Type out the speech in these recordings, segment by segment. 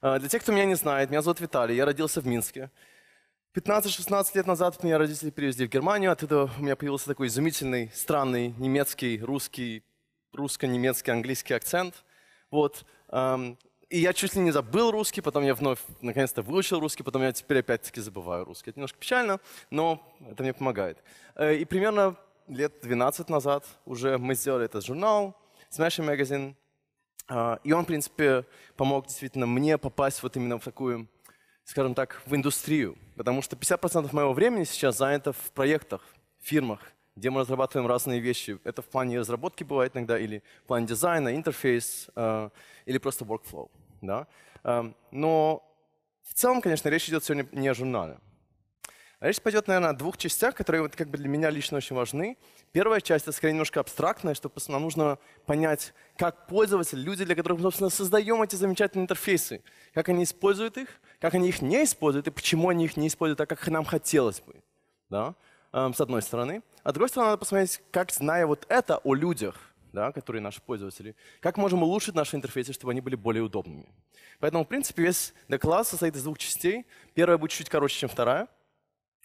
А, для тех, кто меня не знает, меня зовут Виталий, я родился в Минске. 15-16 лет назад меня родители привезли в Германию, оттуда у меня появился такой изумительный, странный немецкий, русский, русско-немецкий, английский акцент. Вот. И я чуть ли не забыл русский, потом я вновь наконец-то выучил русский, потом я теперь опять-таки забываю русский. Это немножко печально, но это мне помогает. Э, и примерно лет 12 назад уже мы сделали этот журнал, Smashing Magazine, а, и он, в принципе, помог действительно мне попасть вот именно в такую, скажем так, в индустрию. Потому что 50% моего времени сейчас занято в проектах, фирмах, где мы разрабатываем разные вещи. Это в плане разработки бывает иногда, или в плане дизайна, интерфейс, а, или просто workflow. Да? Но в целом, конечно, речь идет сегодня не о журнале. А речь пойдет, наверное, о двух частях, которые вот как бы для меня лично очень важны. Первая часть, это скорее немножко абстрактная, что нам нужно понять, как пользователи, люди, для которых мы, собственно, создаем эти замечательные интерфейсы, как они используют их, как они их не используют и почему они их не используют так, как нам хотелось бы. Да? Эм, с одной стороны. А с другой стороны, надо посмотреть, как, зная вот это о людях, да, которые наши пользователи, как можем улучшить наши интерфейсы, чтобы они были более удобными. Поэтому, в принципе, весь доклад состоит из двух частей. Первая будет чуть короче, чем вторая.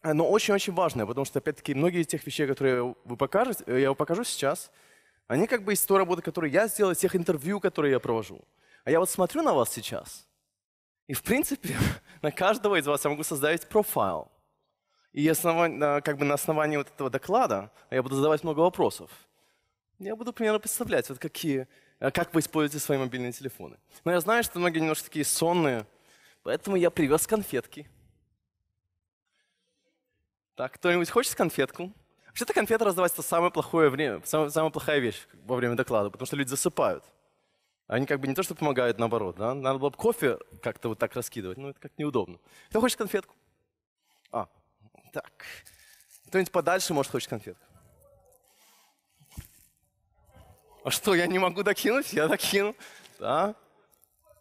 Э, но очень-очень важное, потому что, опять-таки, многие из тех вещей, которые вы покажете, э, я вам покажу сейчас, они как бы из той работы, которую я сделал, из тех интервью, которые я провожу. А я вот смотрю на вас сейчас, и, в принципе, на каждого из вас я могу создать профайл. И основание, как бы на основании вот этого доклада я буду задавать много вопросов. Я буду примерно представлять, вот какие, э, как вы используете свои мобильные телефоны. Но я знаю, что многие немножко такие сонные, поэтому я привез конфетки. Так, кто-нибудь хочет конфетку? Вообще-то конфеты раздавать это самое плохое время, самая, самая плохая вещь во время доклада, потому что люди засыпают. Они как бы не то, что помогают, наоборот. Да? Надо было бы кофе как-то вот так раскидывать, но ну, это как неудобно. Кто хочет конфетку? А, так. Кто-нибудь подальше, может, хочет конфетку? А что, я не могу докинуть? Я докину. Да.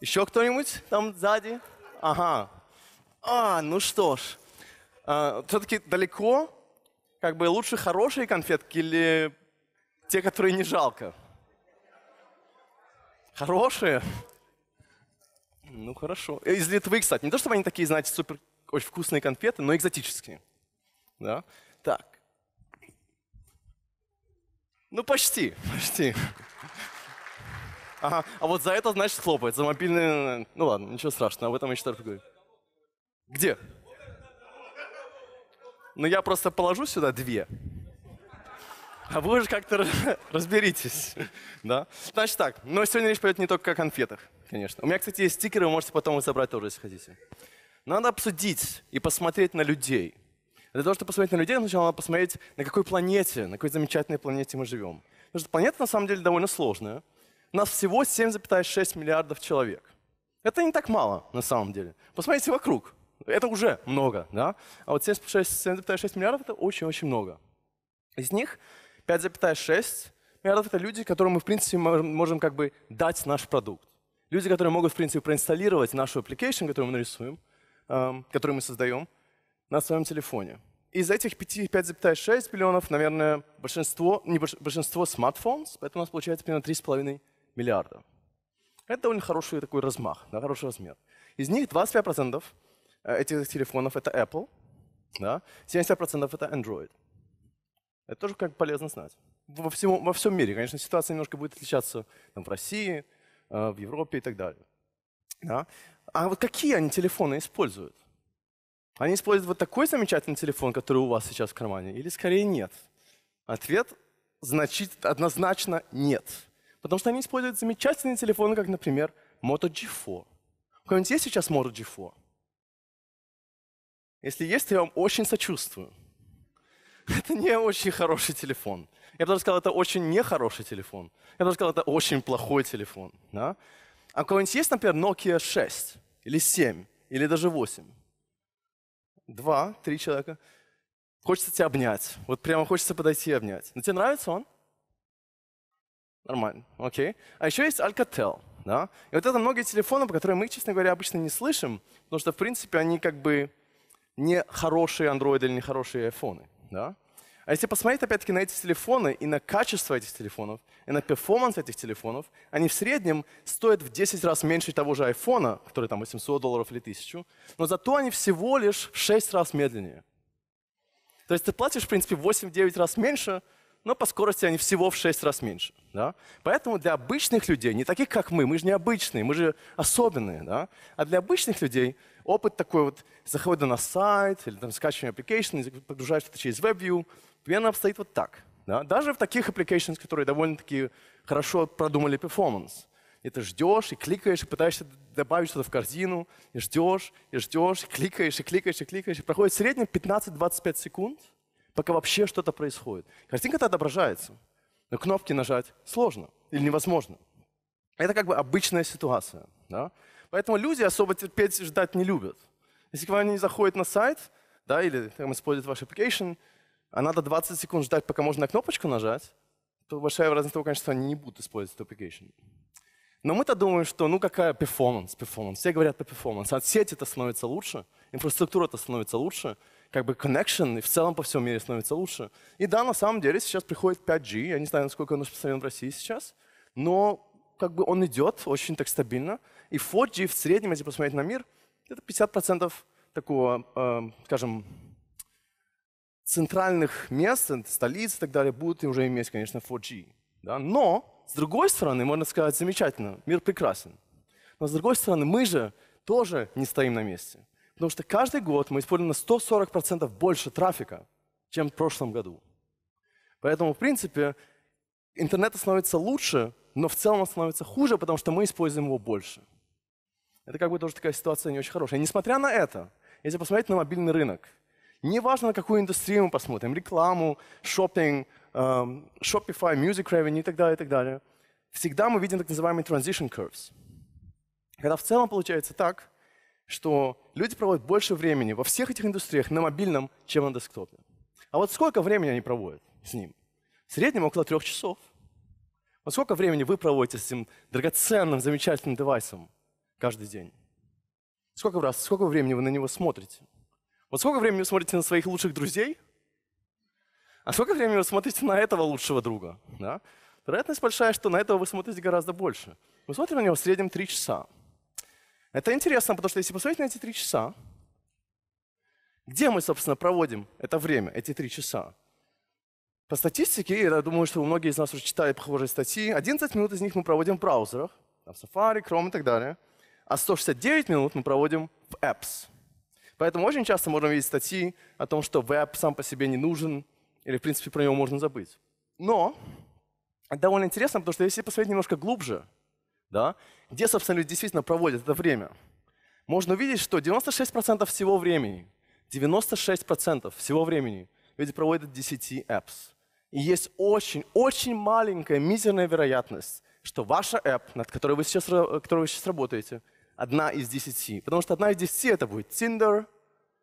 Еще кто-нибудь там сзади? Ага. А, ну что ж. А, все-таки далеко, как бы лучше хорошие конфетки или те, которые не жалко? Хорошие? Ну хорошо. Э, из Литвы, кстати, не то чтобы они такие, знаете, супер очень вкусные конфеты, но экзотические. Да? Так. Ну почти, почти. Ага. А вот за это, значит, хлопает. За мобильный... Ну ладно, ничего страшного, об этом я еще только говорю. Где? но ну, я просто положу сюда две. А вы уже как-то разберитесь. да? Значит так, но сегодня речь пойдет не только о конфетах, конечно. У меня, кстати, есть стикеры, вы можете потом их забрать тоже, если хотите. Надо обсудить и посмотреть на людей. Для того, чтобы посмотреть на людей, сначала надо посмотреть, на какой планете, на какой замечательной планете мы живем. Потому что планета, на самом деле, довольно сложная. У нас всего 7,6 миллиардов человек. Это не так мало, на самом деле. Посмотрите вокруг. Это уже много, да? А вот 7,6 миллиардов – это очень-очень много. Из них 5,6 миллиардов – это люди, которым мы, в принципе, можем, как бы дать наш продукт. Люди, которые могут, в принципе, проинсталлировать нашу application, которую мы нарисуем, эм, которую мы создаем, на своем телефоне. Из этих 5,6 миллионов, наверное, большинство, не большинство смартфонов, поэтому у нас получается примерно 3,5 миллиарда. Это довольно хороший такой размах, да, хороший размер. Из них 25% Э, этих телефонов это Apple, да? 70% это Android. Это тоже как полезно знать. Во, всему, во всем мире, конечно, ситуация немножко будет отличаться там, в России, э, в Европе и так далее. Да? А вот какие они телефоны используют? Они используют вот такой замечательный телефон, который у вас сейчас в кармане, или скорее нет? Ответ значит, однозначно нет. Потому что они используют замечательные телефоны, как, например, Moto G4. У кого-нибудь есть сейчас Moto G4? Если есть, то я вам очень сочувствую. Это не очень хороший телефон. Я бы даже сказал, это очень нехороший телефон. Я бы даже сказал, это очень плохой телефон. Да? А у кого-нибудь есть, например, Nokia 6 или 7 или даже 8? Два, три человека. Хочется тебя обнять. Вот прямо хочется подойти и обнять. Но ну, тебе нравится он? Нормально, окей. А еще есть Alcatel. Да? И вот это многие телефоны, про которые мы, честно говоря, обычно не слышим, потому что, в принципе, они как бы не хорошие Android или не хорошие iPhone. Да? А если посмотреть опять-таки на эти телефоны и на качество этих телефонов, и на перформанс этих телефонов, они в среднем стоят в 10 раз меньше того же iPhone, который там 800 долларов или 1000, но зато они всего лишь в 6 раз медленнее. То есть ты платишь, в принципе, 8-9 раз меньше, но по скорости они всего в 6 раз меньше. Да? Поэтому для обычных людей, не таких, как мы, мы же не обычные, мы же особенные, да? а для обычных людей опыт такой вот захода на сайт или там скачиваешь application, погружаешь это через WebView, примерно обстоит вот так. Да? Даже в таких applications, которые довольно-таки хорошо продумали performance. И ты ждешь, и кликаешь, и пытаешься добавить что-то в корзину, и ждешь, и ждешь, и кликаешь, и кликаешь, и кликаешь. И проходит в среднем 15-25 секунд, пока вообще что-то происходит. Картинка-то отображается, но кнопки нажать сложно или невозможно. Это как бы обычная ситуация. Да? Поэтому люди особо терпеть ждать не любят. Если к вам не заходят на сайт, да, или там используют ваш application, а надо 20 секунд ждать, пока можно на кнопочку нажать, то большая вероятность того, конечно, они не будут использовать этот application. Но мы-то думаем, что ну какая performance, performance, Все говорят про performance. От а сети это становится лучше, инфраструктура это становится лучше, как бы connection и в целом по всему миру становится лучше. И да, на самом деле сейчас приходит 5G, я не знаю, насколько он распространен в России сейчас, но как бы он идет очень так стабильно. И 4G в среднем, если посмотреть на мир, это 50% такого, э, скажем, центральных мест, столиц и так далее, будут уже иметь, конечно, 4G. Да? Но, с другой стороны, можно сказать, замечательно, мир прекрасен. Но, с другой стороны, мы же тоже не стоим на месте. Потому что каждый год мы используем на 140% больше трафика, чем в прошлом году. Поэтому, в принципе, интернет становится лучше, но в целом становится хуже, потому что мы используем его больше. Это как бы тоже такая ситуация не очень хорошая. И несмотря на это, если посмотреть на мобильный рынок, неважно, на какую индустрию мы посмотрим, рекламу, шоппинг, эм, Shopify, music revenue и так далее, и так далее, всегда мы видим так называемые transition curves. Когда в целом получается так, что люди проводят больше времени во всех этих индустриях на мобильном, чем на десктопе. А вот сколько времени они проводят с ним? В среднем около трех часов. Вот сколько времени вы проводите с этим драгоценным, замечательным девайсом? каждый день? Сколько раз, сколько времени вы на него смотрите? Вот сколько времени вы смотрите на своих лучших друзей? А сколько времени вы смотрите на этого лучшего друга? Да? Вероятность большая, что на этого вы смотрите гораздо больше. Мы смотрим на него в среднем 3 часа. Это интересно, потому что если посмотреть на эти 3 часа, где мы, собственно, проводим это время, эти 3 часа? По статистике, я думаю, что многие из нас уже читали похожие статьи, 11 минут из них мы проводим в браузерах, в Safari, Chrome и так далее – а 169 минут мы проводим в apps. Поэтому очень часто можно видеть статьи о том, что веб сам по себе не нужен, или, в принципе, про него можно забыть. Но довольно интересно, потому что если посмотреть немножко глубже, да, где, собственно, люди действительно проводят это время, можно увидеть, что 96% всего времени, 96% всего времени люди проводят в 10 apps. И есть очень-очень маленькая, мизерная вероятность, что ваша app, над которой вы сейчас, которой вы сейчас работаете, одна из десяти. Потому что одна из десяти это будет Tinder,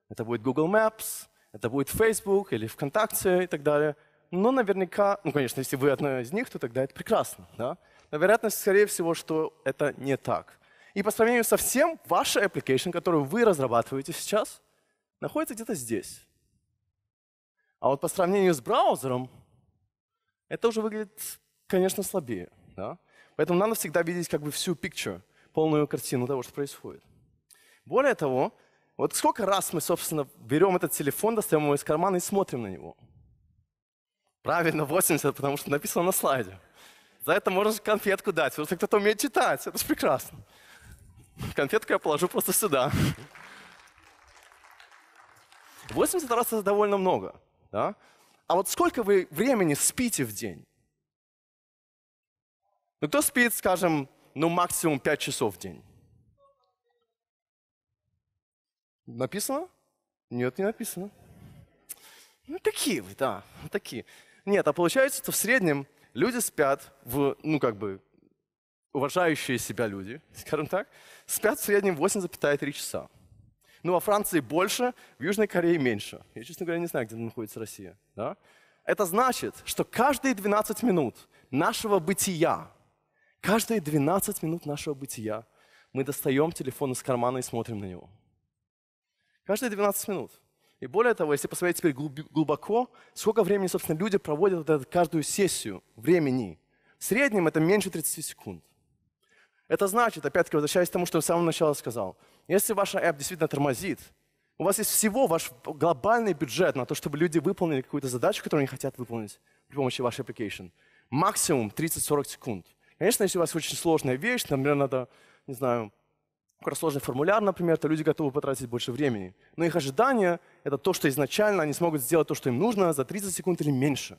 это будет Google Maps, это будет Facebook или ВКонтакте и так далее. Но наверняка, ну, конечно, если вы одна из них, то тогда это прекрасно. Да? Но вероятность, скорее всего, что это не так. И по сравнению со всем, ваша application, которую вы разрабатываете сейчас, находится где-то здесь. А вот по сравнению с браузером, это уже выглядит, конечно, слабее. Да? Поэтому надо всегда видеть как бы всю picture полную картину того, что происходит. Более того, вот сколько раз мы, собственно, берем этот телефон, достаем его из кармана и смотрим на него. Правильно, 80, потому что написано на слайде. За это можно конфетку дать, вот что кто-то умеет читать, это же прекрасно. Конфетку я положу просто сюда. 80 раз это довольно много. Да? А вот сколько вы времени спите в день? Ну, кто спит, скажем, ну максимум 5 часов в день. Написано? Нет, не написано. Ну, такие вы, да, такие. Нет, а получается, что в среднем люди спят в, ну, как бы, уважающие себя люди, скажем так, спят в среднем 8,3 часа. Ну, во Франции больше, в Южной Корее меньше. Я, честно говоря, не знаю, где находится Россия. Да? Это значит, что каждые 12 минут нашего бытия Каждые 12 минут нашего бытия мы достаем телефон из кармана и смотрим на него. Каждые 12 минут. И более того, если посмотреть теперь глубоко, сколько времени, собственно, люди проводят вот каждую сессию времени. В среднем это меньше 30 секунд. Это значит, опять-таки, возвращаясь к тому, что я с самого начала сказал, если ваша app действительно тормозит, у вас есть всего ваш глобальный бюджет на то, чтобы люди выполнили какую-то задачу, которую они хотят выполнить при помощи вашей application. Максимум 30-40 секунд. Конечно, если у вас очень сложная вещь, например, надо, не знаю, какой-то сложный формуляр, например, то люди готовы потратить больше времени. Но их ожидания — это то, что изначально они смогут сделать то, что им нужно за 30 секунд или меньше.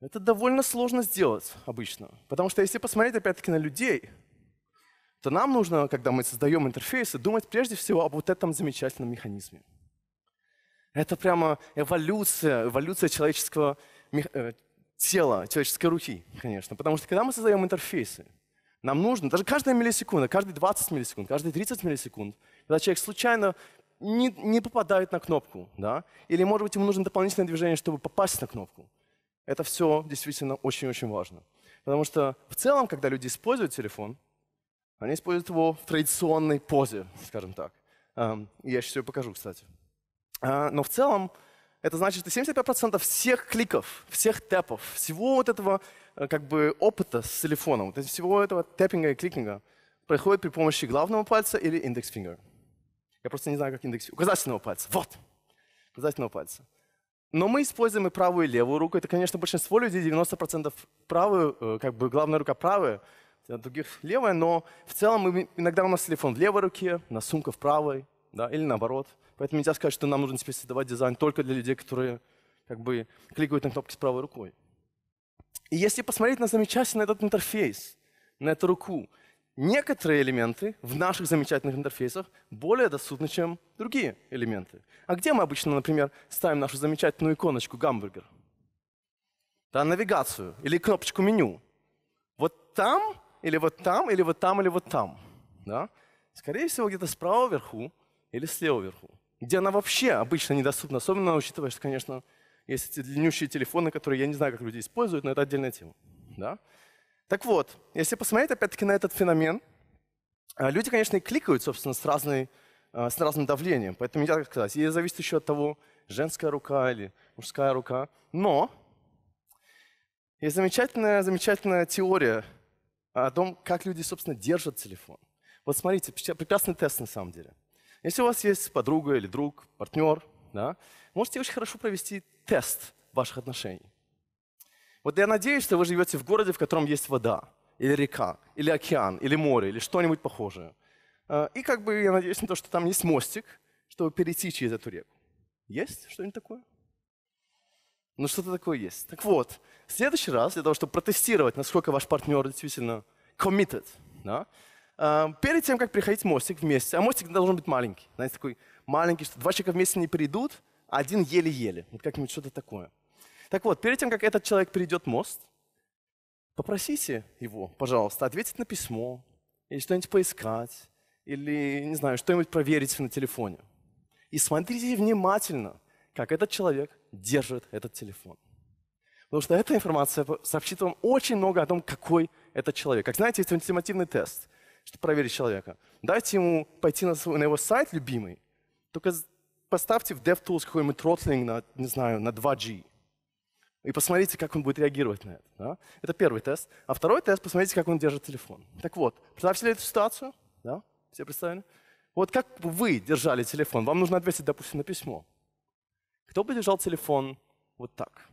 Это довольно сложно сделать обычно. Потому что если посмотреть опять-таки на людей, то нам нужно, когда мы создаем интерфейсы, думать прежде всего об вот этом замечательном механизме. Это прямо эволюция, эволюция человеческого, э, тела человеческой руки, конечно. Потому что когда мы создаем интерфейсы, нам нужно, даже каждая миллисекунда, каждые 20 миллисекунд, каждые 30 миллисекунд, когда человек случайно не, не попадает на кнопку, да, или, может быть, ему нужно дополнительное движение, чтобы попасть на кнопку. Это все действительно очень-очень важно. Потому что в целом, когда люди используют телефон, они используют его в традиционной позе, скажем так. Эм, я сейчас ее покажу, кстати. А, но в целом это значит, что 75% всех кликов, всех тэпов, всего вот этого э, как бы опыта с телефоном, то есть всего этого тэппинга и кликинга происходит при помощи главного пальца или индекс фингера. Я просто не знаю, как индекс указательного пальца. Вот! Указательного пальца. Но мы используем и правую, и левую руку. Это, конечно, большинство людей, 90% правую, э, как бы главная рука правая, а других левая, но в целом иногда у нас телефон в левой руке, на сумка в правой, да, или наоборот. Поэтому нельзя сказать, что нам нужно теперь создавать дизайн только для людей, которые как бы кликают на кнопки с правой рукой. И если посмотреть на замечательный этот интерфейс, на эту руку, некоторые элементы в наших замечательных интерфейсах более доступны, чем другие элементы. А где мы обычно, например, ставим нашу замечательную иконочку гамбургер? Да, навигацию или кнопочку меню. Вот там, или вот там, или вот там, или вот там. Да? Скорее всего, где-то справа вверху или слева вверху, где она вообще обычно недоступна, особенно учитывая, что, конечно, есть эти длиннющие телефоны, которые я не знаю, как люди используют, но это отдельная тема. Да? Так вот, если посмотреть опять-таки на этот феномен, э, люди, конечно, и кликают, собственно, с, разной, э, с разным давлением. Поэтому нельзя так сказать. И зависит еще от того, женская рука или мужская рука. Но есть замечательная, замечательная теория о том, как люди, собственно, держат телефон. Вот смотрите, прекрасный тест на самом деле – если у вас есть подруга или друг, партнер, да, можете очень хорошо провести тест ваших отношений. Вот я надеюсь, что вы живете в городе, в котором есть вода, или река, или океан, или море, или что-нибудь похожее. А, и как бы я надеюсь на то, что там есть мостик, чтобы перейти через эту реку. Есть что-нибудь такое? Ну что-то такое есть. Так вот, в следующий раз, для того, чтобы протестировать, насколько ваш партнер действительно committed, да, перед тем, как приходить мостик вместе, а мостик должен быть маленький, знаете, такой маленький, что два человека вместе не придут, а один еле-еле, вот как-нибудь что-то такое. Так вот, перед тем, как этот человек перейдет мост, попросите его, пожалуйста, ответить на письмо, или что-нибудь поискать, или, не знаю, что-нибудь проверить на телефоне. И смотрите внимательно, как этот человек держит этот телефон. Потому что эта информация сообщит вам очень много о том, какой этот человек. Как знаете, есть ультимативный тест – чтобы проверить человека. Дайте ему пойти на, свой, на его сайт любимый, только поставьте в DevTools какой-нибудь throttling на, не знаю, на 2G. И посмотрите, как он будет реагировать на это. Да? Это первый тест. А второй тест, посмотрите, как он держит телефон. Так вот, представьте эту ситуацию. Да? Все представили? Вот как вы держали телефон? Вам нужно ответить, допустим, на письмо. Кто бы держал телефон вот так?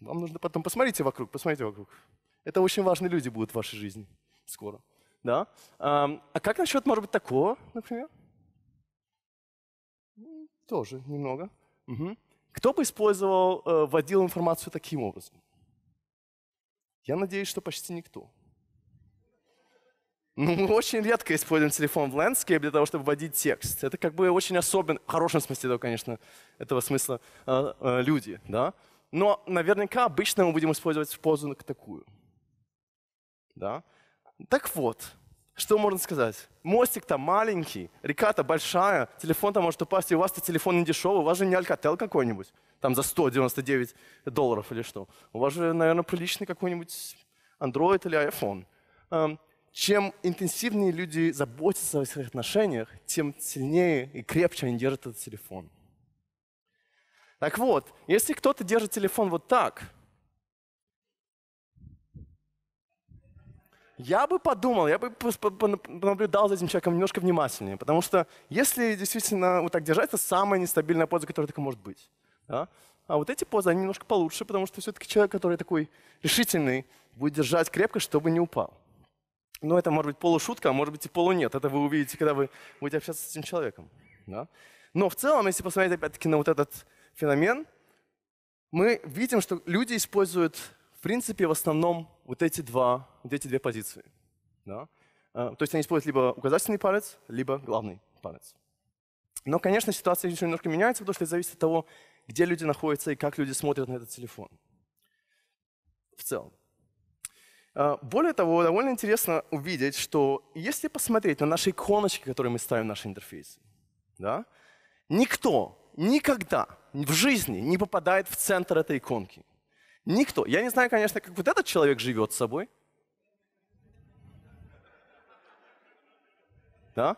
Вам нужно потом... Посмотрите вокруг, посмотрите вокруг. Это очень важные люди будут в вашей жизни скоро. Да? А как насчет, может быть, такого, например? Ну, тоже немного. Угу. Кто бы использовал, э, вводил информацию таким образом? Я надеюсь, что почти никто. Ну, мы очень редко используем телефон в Landscape для того, чтобы вводить текст. Это как бы очень особенно, в хорошем смысле этого, конечно, этого смысла, э, э, люди, да. Но наверняка обычно мы будем использовать позу такую – да? Так вот, что можно сказать? Мостик-то маленький, река-то большая, телефон-то может упасть, и у вас-то телефон не дешевый, у вас же не алькател какой-нибудь, там за 199 долларов или что. У вас же, наверное, приличный какой-нибудь Android или iPhone. Эм, чем интенсивнее люди заботятся о своих отношениях, тем сильнее и крепче они держат этот телефон. Так вот, если кто-то держит телефон вот так, я бы подумал, я бы понаблюдал за этим человеком немножко внимательнее. Потому что если действительно вот так держать, это самая нестабильная поза, которая только может быть. Да? А вот эти позы, они немножко получше, потому что все-таки человек, который такой решительный, будет держать крепко, чтобы не упал. Но это может быть полушутка, а может быть и полунет. Это вы увидите, когда вы будете общаться с этим человеком. Да? Но в целом, если посмотреть опять-таки на вот этот феномен, мы видим, что люди используют, в принципе, в основном вот эти два вот эти две позиции. Да? Э, то есть они используют либо указательный палец, либо главный палец. Но, конечно, ситуация еще немножко меняется, потому что это зависит от того, где люди находятся и как люди смотрят на этот телефон. В целом. Э, более того, довольно интересно увидеть, что если посмотреть на наши иконочки, которые мы ставим в наши интерфейсы, да, никто никогда в жизни не попадает в центр этой иконки. Никто. Я не знаю, конечно, как вот этот человек живет с собой – Да?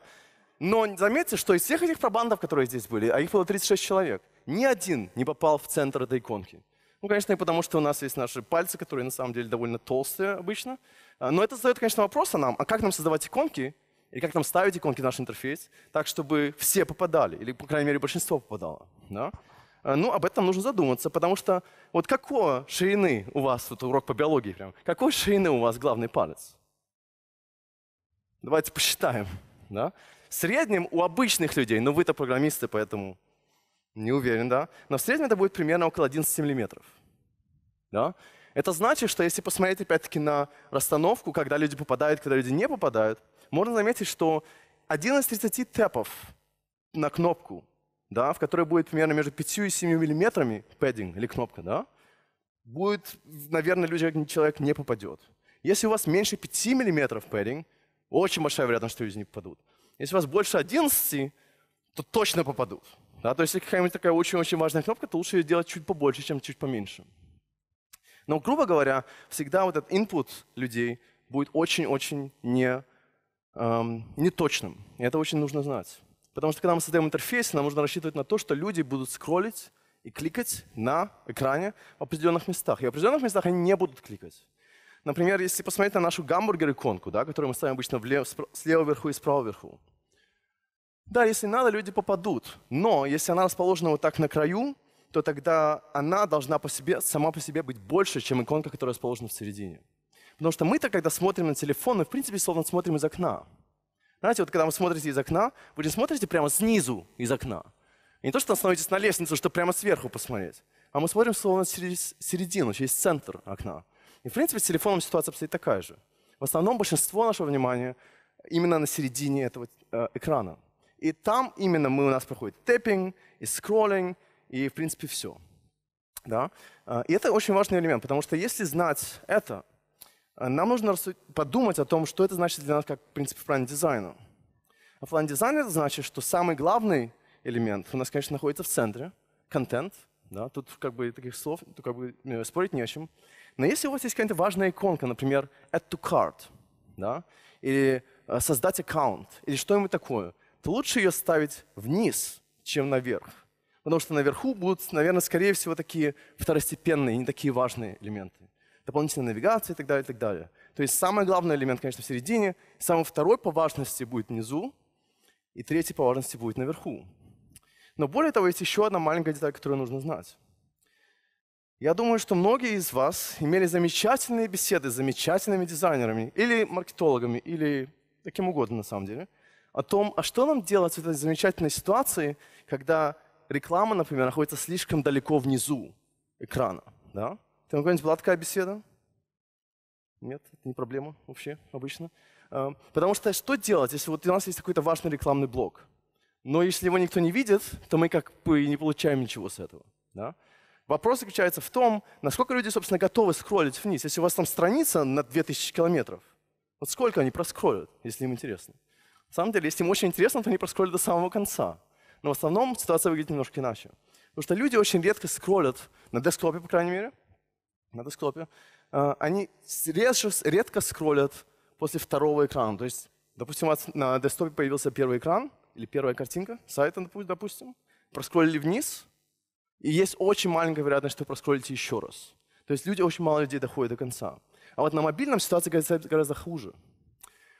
Но заметьте, что из всех этих пробандов, которые здесь были, а их было 36 человек, ни один не попал в центр этой иконки. Ну, конечно, и потому, что у нас есть наши пальцы, которые на самом деле довольно толстые обычно. А, но это задает, конечно, вопрос о нам, а как нам создавать иконки, или как нам ставить иконки в наш интерфейс, так, чтобы все попадали, или, по крайней мере, большинство попадало. Да? А, ну, об этом нужно задуматься, потому что вот какого ширины у вас, вот урок по биологии прям, какой ширины у вас главный палец? Давайте посчитаем да? В среднем у обычных людей, но вы-то программисты, поэтому не уверен, да? Но в среднем это будет примерно около 11 миллиметров. Да? Это значит, что если посмотреть опять-таки на расстановку, когда люди попадают, когда люди не попадают, можно заметить, что один из 30 тэпов на кнопку, да, в которой будет примерно между 5 и 7 миллиметрами пэддинг или кнопка, да, будет, наверное, люди, человек не попадет. Если у вас меньше 5 миллиметров пэддинг, очень большая вероятность, что люди не попадут если у вас больше 11, то точно попадут. Да? То есть если какая-нибудь такая очень-очень важная кнопка, то лучше ее сделать чуть побольше, чем чуть поменьше. Но, грубо говоря, всегда вот этот input людей будет очень-очень не, эм, неточным. И это очень нужно знать. Потому что когда мы создаем интерфейс, нам нужно рассчитывать на то, что люди будут скроллить и кликать на экране в определенных местах. И в определенных местах они не будут кликать. Например, если посмотреть на нашу гамбургер-иконку, да, которую мы ставим обычно влево, слева вверху и справа вверху. Да, если надо, люди попадут. Но если она расположена вот так на краю, то тогда она должна по себе, сама по себе быть больше, чем иконка, которая расположена в середине. Потому что мы-то, когда смотрим на телефон, мы, в принципе, словно смотрим из окна. Знаете, вот когда вы смотрите из окна, вы же смотрите прямо снизу из окна. И не то, что становитесь на лестницу, чтобы прямо сверху посмотреть, а мы смотрим словно через середину, через центр окна. И, в принципе, с телефоном ситуация обстоит такая же. В основном большинство нашего внимания именно на середине этого э, экрана. И там именно мы, у нас проходит тэппинг и скроллинг, и, в принципе, все. Да? Э, и это очень важный элемент, потому что если знать это, э, нам нужно подумать о том, что это значит для нас как, в принципе, в плане дизайна. А в плане дизайна это значит, что самый главный элемент у нас, конечно, находится в центре, контент. Да? Тут как бы таких слов тут как бы, э, спорить не о чем. Но если у вас есть какая-то важная иконка, например, add to cart, да, или э, создать аккаунт, или что-нибудь такое, то лучше ее ставить вниз, чем наверх. Потому что наверху будут, наверное, скорее всего, такие второстепенные, не такие важные элементы. Дополнительная навигация и так далее, и так далее. То есть самый главный элемент, конечно, в середине, самый второй по важности будет внизу, и третий по важности будет наверху. Но более того, есть еще одна маленькая деталь, которую нужно знать. Я думаю, что многие из вас имели замечательные беседы с замечательными дизайнерами или маркетологами, или таким угодно на самом деле, о том, а что нам делать в этой замечательной ситуации, когда реклама, например, находится слишком далеко внизу экрана. Да? Там какая-нибудь была такая беседа? Нет, это не проблема вообще обычно. А, потому что что делать, если вот у нас есть какой-то важный рекламный блок, но если его никто не видит, то мы как бы не получаем ничего с этого. Да? Вопрос заключается в том, насколько люди, собственно, готовы скроллить вниз. Если у вас там страница на 2000 километров, вот сколько они проскроллят, если им интересно? На самом деле, если им очень интересно, то они проскроллят до самого конца. Но в основном ситуация выглядит немножко иначе. Потому что люди очень редко скроллят, на десктопе, по крайней мере, на десктопе, а, они редко, скроллят после второго экрана. То есть, допустим, у вас на десктопе появился первый экран или первая картинка сайта, допустим, проскроллили вниз, и есть очень маленькая вероятность, что вы проскроллите еще раз. То есть люди, очень мало людей доходят до конца. А вот на мобильном ситуация гораздо, гораздо хуже.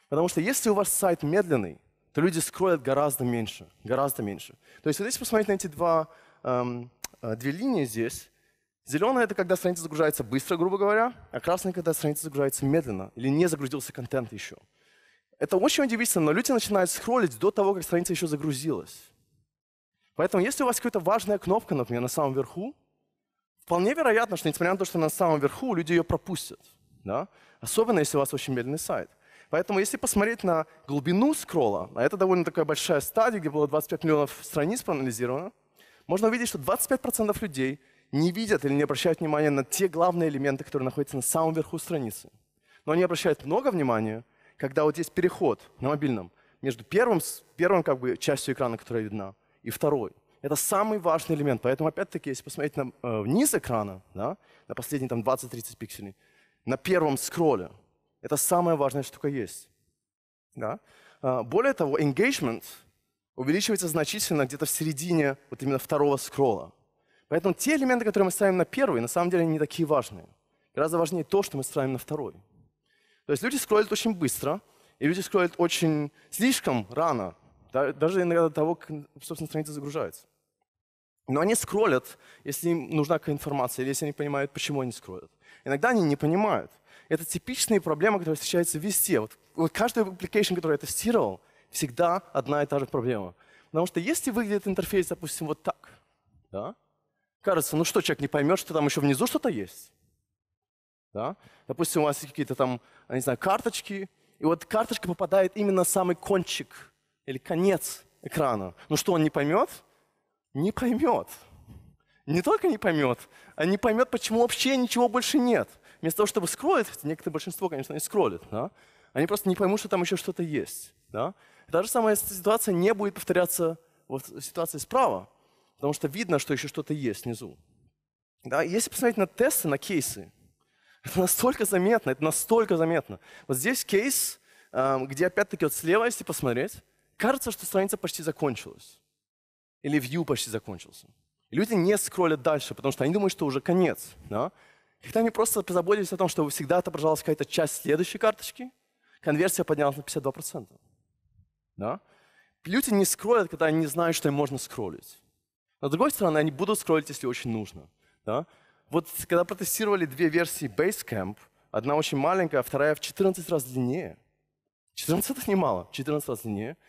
Потому что если у вас сайт медленный, то люди скроют гораздо меньше, гораздо меньше. То есть вот если посмотреть на эти два, эм, э, две линии здесь, зеленая – это когда страница загружается быстро, грубо говоря, а красная – когда страница загружается медленно или не загрузился контент еще. Это очень удивительно, но люди начинают скроллить до того, как страница еще загрузилась. Поэтому если у вас какая-то важная кнопка, например, на самом верху, вполне вероятно, что несмотря на то, что она на самом верху, люди ее пропустят. Да? Особенно, если у вас очень медленный сайт. Поэтому если посмотреть на глубину скролла, а это довольно такая большая стадия, где было 25 миллионов страниц проанализировано, можно увидеть, что 25% людей не видят или не обращают внимания на те главные элементы, которые находятся на самом верху страницы. Но они обращают много внимания, когда вот есть переход на мобильном между первым, первым как бы, частью экрана, которая видна, и второй. Это самый важный элемент. Поэтому, опять-таки, если посмотреть на, э, вниз экрана, да, на последние там 20-30 пикселей, на первом скролле, это самая важная штука есть. Да? А, более того, engagement увеличивается значительно где-то в середине вот именно второго скролла. Поэтому те элементы, которые мы ставим на первый, на самом деле не такие важные. Гораздо важнее то, что мы ставим на второй. То есть люди скроллят очень быстро, и люди скроллят очень слишком рано даже иногда того, как, собственно, страница загружается. Но они скроллят, если им нужна какая-то информация, или если они понимают, почему они скроллят. Иногда они не понимают. Это типичные проблемы, которые встречаются везде. Вот, вот каждый application, который я тестировал, всегда одна и та же проблема. Потому что если выглядит интерфейс, допустим, вот так, да, кажется, ну что, человек не поймет, что там еще внизу что-то есть. Да? Допустим, у вас какие-то там, не знаю, карточки, и вот карточка попадает именно в самый кончик или конец экрана. Ну что, он не поймет? Не поймет. Не только не поймет, а не поймет, почему вообще ничего больше нет. Вместо того, чтобы скроллить, некоторое большинство, конечно, не скроллит, да? они просто не поймут, что там еще что-то есть. Да? Та же самая ситуация не будет повторяться в ситуации справа, потому что видно, что еще что-то есть внизу. Да? Если посмотреть на тесты, на кейсы, это настолько заметно, это настолько заметно. Вот здесь кейс, эм, где опять-таки вот слева, если посмотреть, кажется, что страница почти закончилась. Или view почти закончился. И люди не скроллят дальше, потому что они думают, что уже конец. Да? Когда они просто позаботились о том, чтобы всегда отображалась какая-то часть следующей карточки, конверсия поднялась на 52%. Да? Люди не скроллят, когда они не знают, что им можно скроллить. Но, с другой стороны, они будут скроллить, если очень нужно. Да? Вот когда протестировали две версии Basecamp, одна очень маленькая, а вторая в 14 раз длиннее. 14 это немало, 14 раз длиннее –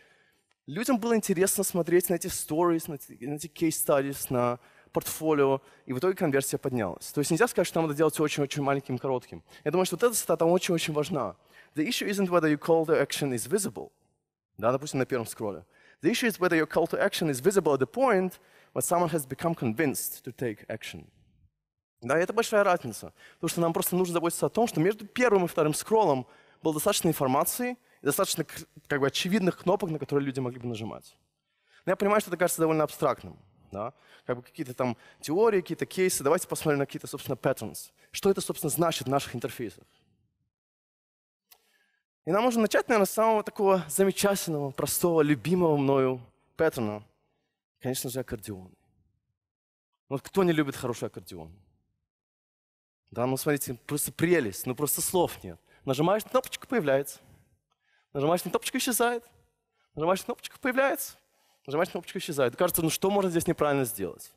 Людям было интересно смотреть на эти stories, на эти, на эти case studies, на портфолио, и в итоге конверсия поднялась. То есть нельзя сказать, что нам надо делать очень-очень маленьким, коротким. Я думаю, что вот эта цитата очень-очень важна. The issue isn't whether your call to action is visible. Да, допустим, на первом скролле. The issue is whether your call to action is visible at the point when someone has become convinced to take action. Да, и это большая разница. Потому что нам просто нужно заботиться о том, что между первым и вторым скроллом было достаточно информации, достаточно как бы, очевидных кнопок, на которые люди могли бы нажимать. Но я понимаю, что это кажется довольно абстрактным. Да? Как бы какие-то там теории, какие-то кейсы. Давайте посмотрим на какие-то, собственно, patterns. Что это, собственно, значит в наших интерфейсах? И нам нужно начать, наверное, с самого такого замечательного, простого, любимого мною паттерна. Конечно же, аккордеон. Вот кто не любит хороший аккордеон? Да, ну смотрите, просто прелесть, ну просто слов нет. Нажимаешь, кнопочка появляется – Нажимаешь на кнопочку, исчезает. Нажимаешь на кнопочку, появляется. Нажимаешь на кнопочку, исчезает. И кажется, ну что можно здесь неправильно сделать?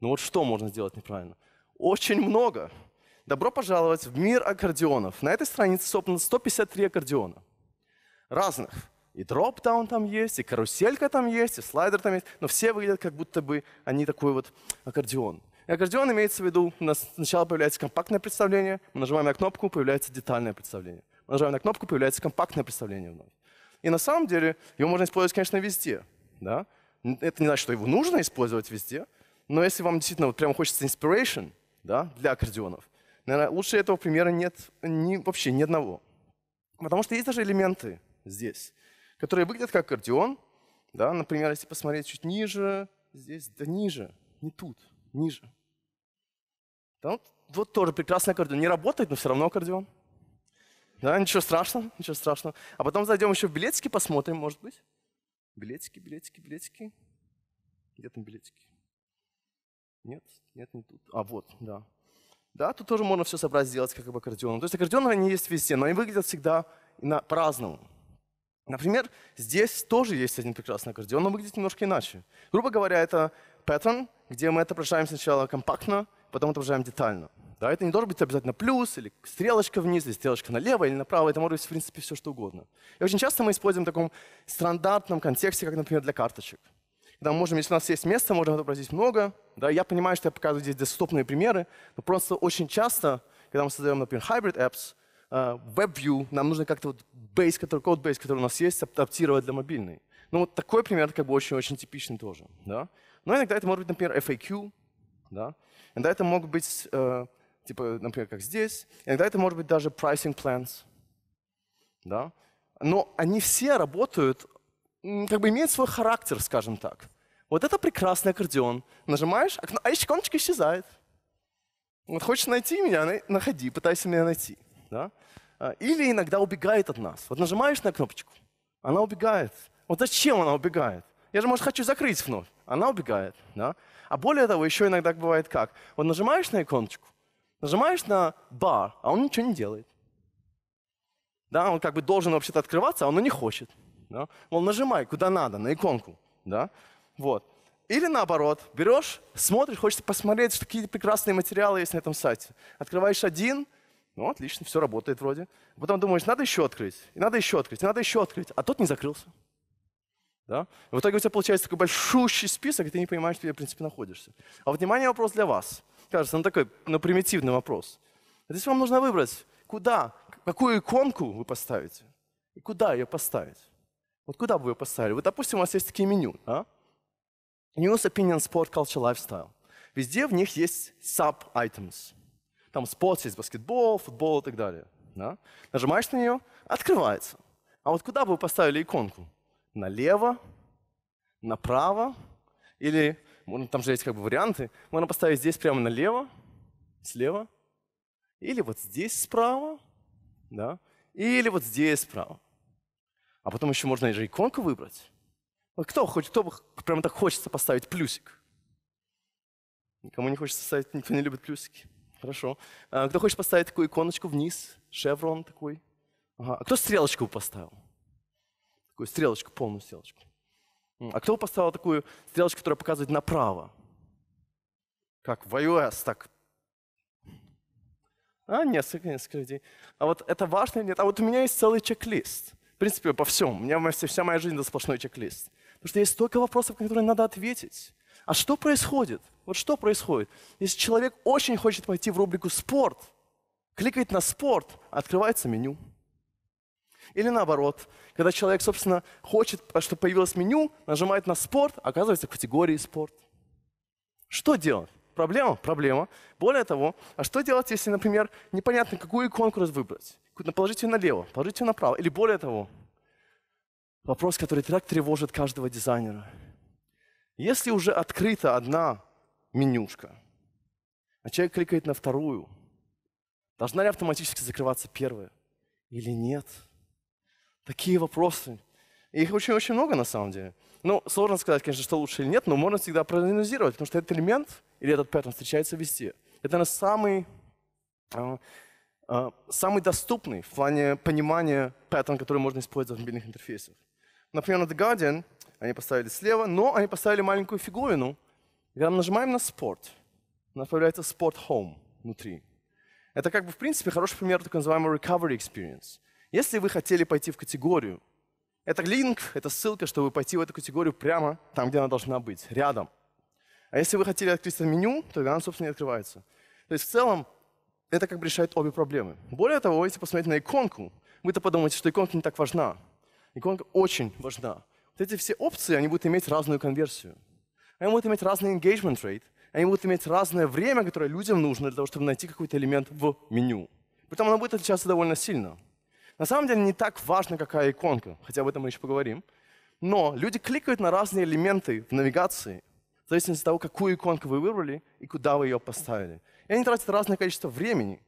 Ну вот что можно сделать неправильно? Очень много. Добро пожаловать в мир аккордеонов. На этой странице собрано 153 аккордеона. Разных. И дроп-даун там есть, и каруселька там есть, и слайдер там есть. Но все выглядят, как будто бы они такой вот аккордеон. И аккордеон имеется в виду, у нас сначала появляется компактное представление, мы нажимаем на кнопку, появляется детальное представление нажимаем на кнопку, появляется компактное представление вновь. И на самом деле его можно использовать, конечно, везде. Да? Это не значит, что его нужно использовать везде, но если вам действительно вот прямо хочется inspiration да, для аккордеонов, наверное, лучше этого примера нет ни, вообще ни одного. Потому что есть даже элементы здесь, которые выглядят как аккордеон. Да? Например, если посмотреть чуть ниже, здесь, да ниже, не тут, ниже. Там вот тоже прекрасный аккордеон. Не работает, но все равно аккордеон. Да, ничего страшного, ничего страшного. А потом зайдем еще в билетики, посмотрим, может быть. Билетики, билетики, билетики. Где там билетики? Нет, нет, не тут. А, вот, да. Да, тут тоже можно все собрать сделать, как и аккордеоном. То есть аккордеоны, они есть везде, но они выглядят всегда по-разному. Например, здесь тоже есть один прекрасный аккордеон, но выглядит немножко иначе. Грубо говоря, это pattern, где мы отображаем сначала компактно, потом отображаем детально. Да? Это не должен быть обязательно плюс, или стрелочка вниз, или стрелочка налево, или направо. Это может быть, в принципе, все что угодно. И очень часто мы используем в таком стандартном контексте, как, например, для карточек. Когда мы можем, если у нас есть место, можем отобразить много. Да? Я понимаю, что я показываю здесь десктопные примеры, но просто очень часто, когда мы создаем, например, hybrid apps, WebView, э, нам нужно как-то вот base, который, код base, который у нас есть, адаптировать для мобильной. Ну вот такой пример как бы очень-очень типичный тоже. Да? Но иногда это может быть, например, FAQ, да? иногда это могут быть э, типа, например, как здесь. Иногда это может быть даже pricing plans. Да? Но они все работают, как бы имеют свой характер, скажем так. Вот это прекрасный аккордеон. Нажимаешь, окно, а иконочка исчезает. Вот хочешь найти меня, находи, пытайся меня найти. Да? А, или иногда убегает от нас. Вот нажимаешь на кнопочку, она убегает. Вот зачем она убегает? Я же, может, хочу закрыть вновь. Она убегает. Да? А более того, еще иногда бывает как. Вот нажимаешь на иконочку, Нажимаешь на бар, а он ничего не делает. Да, он как бы должен вообще-то открываться, а он не хочет. Да? Мол, нажимай куда надо, на иконку. Да? Вот. Или наоборот, берешь, смотришь, хочется посмотреть, что какие прекрасные материалы есть на этом сайте. Открываешь один, ну отлично, все работает вроде. Потом думаешь, надо еще открыть, и надо еще открыть, и надо еще открыть, а тот не закрылся. Да? В итоге у тебя получается такой большущий список, и ты не понимаешь, где, в принципе, находишься. А вот, внимание, вопрос для вас – кажется, ну такой, ну примитивный вопрос. здесь вам нужно выбрать, куда, какую иконку вы поставите и куда ее поставить. Вот куда бы вы ее поставили? Вот, допустим, у вас есть такие меню, да? News, Opinion, Sport, Culture, Lifestyle. Везде в них есть sub-items. Там спорт есть баскетбол, футбол и так далее. Да? Нажимаешь на нее, открывается. А вот куда бы вы поставили иконку? Налево, направо или можно, там же есть как бы варианты. Можно поставить здесь прямо налево, слева, или вот здесь справа, да, или вот здесь справа. А потом еще можно же иконку выбрать. Вот кто хоть кто прямо так хочется поставить плюсик? Никому не хочется ставить, никто не любит плюсики. Хорошо. А кто хочет поставить такую иконочку вниз, шеврон такой? Ага. А кто стрелочку поставил? Такую стрелочку, полную стрелочку. А кто поставил такую стрелочку, которая показывает направо? Как в iOS, так. А, нет, несколько людей. А вот это важно или нет? А вот у меня есть целый чек-лист. В принципе, по всем. У меня вся моя жизнь — это сплошной чек-лист. Потому что есть столько вопросов, на которые надо ответить. А что происходит? Вот что происходит? Если человек очень хочет пойти в рубрику «спорт», кликает на «спорт», открывается меню — или наоборот, когда человек, собственно, хочет, чтобы появилось меню, нажимает на спорт, а оказывается в категории спорт. Что делать? Проблема? Проблема. Более того, а что делать, если, например, непонятно, какую иконку выбрать? положить ее налево, положить ее направо. Или более того, вопрос, который так тревожит каждого дизайнера. Если уже открыта одна менюшка, а человек кликает на вторую, должна ли автоматически закрываться первая или нет – Такие вопросы. Их очень-очень много на самом деле. Ну, сложно сказать, конечно, что лучше или нет, но можно всегда проанализировать, потому что этот элемент или этот паттерн встречается везде. Это наш самый, э, э, самый доступный в плане понимания паттерн, который можно использовать в мобильных интерфейсах. Например, на The Guardian они поставили слева, но они поставили маленькую фиговину. Когда мы нажимаем на спорт, у нас появляется Sport home внутри. Это как бы, в принципе, хороший пример так называемого recovery experience. Если вы хотели пойти в категорию, это линк, это ссылка, чтобы пойти в эту категорию прямо там, где она должна быть, рядом. А если вы хотели открыть это меню, тогда она, собственно, не открывается. То есть в целом это как бы решает обе проблемы. Более того, если посмотреть на иконку, вы-то подумаете, что иконка не так важна. Иконка очень важна. Вот эти все опции, они будут иметь разную конверсию. Они будут иметь разный engagement rate, они будут иметь разное время, которое людям нужно для того, чтобы найти какой-то элемент в меню. Притом оно будет отличаться довольно сильно. На самом деле не так важно, какая иконка, хотя об этом мы еще поговорим. Но люди кликают на разные элементы в навигации, в зависимости от того, какую иконку вы выбрали и куда вы ее поставили. И они тратят разное количество времени,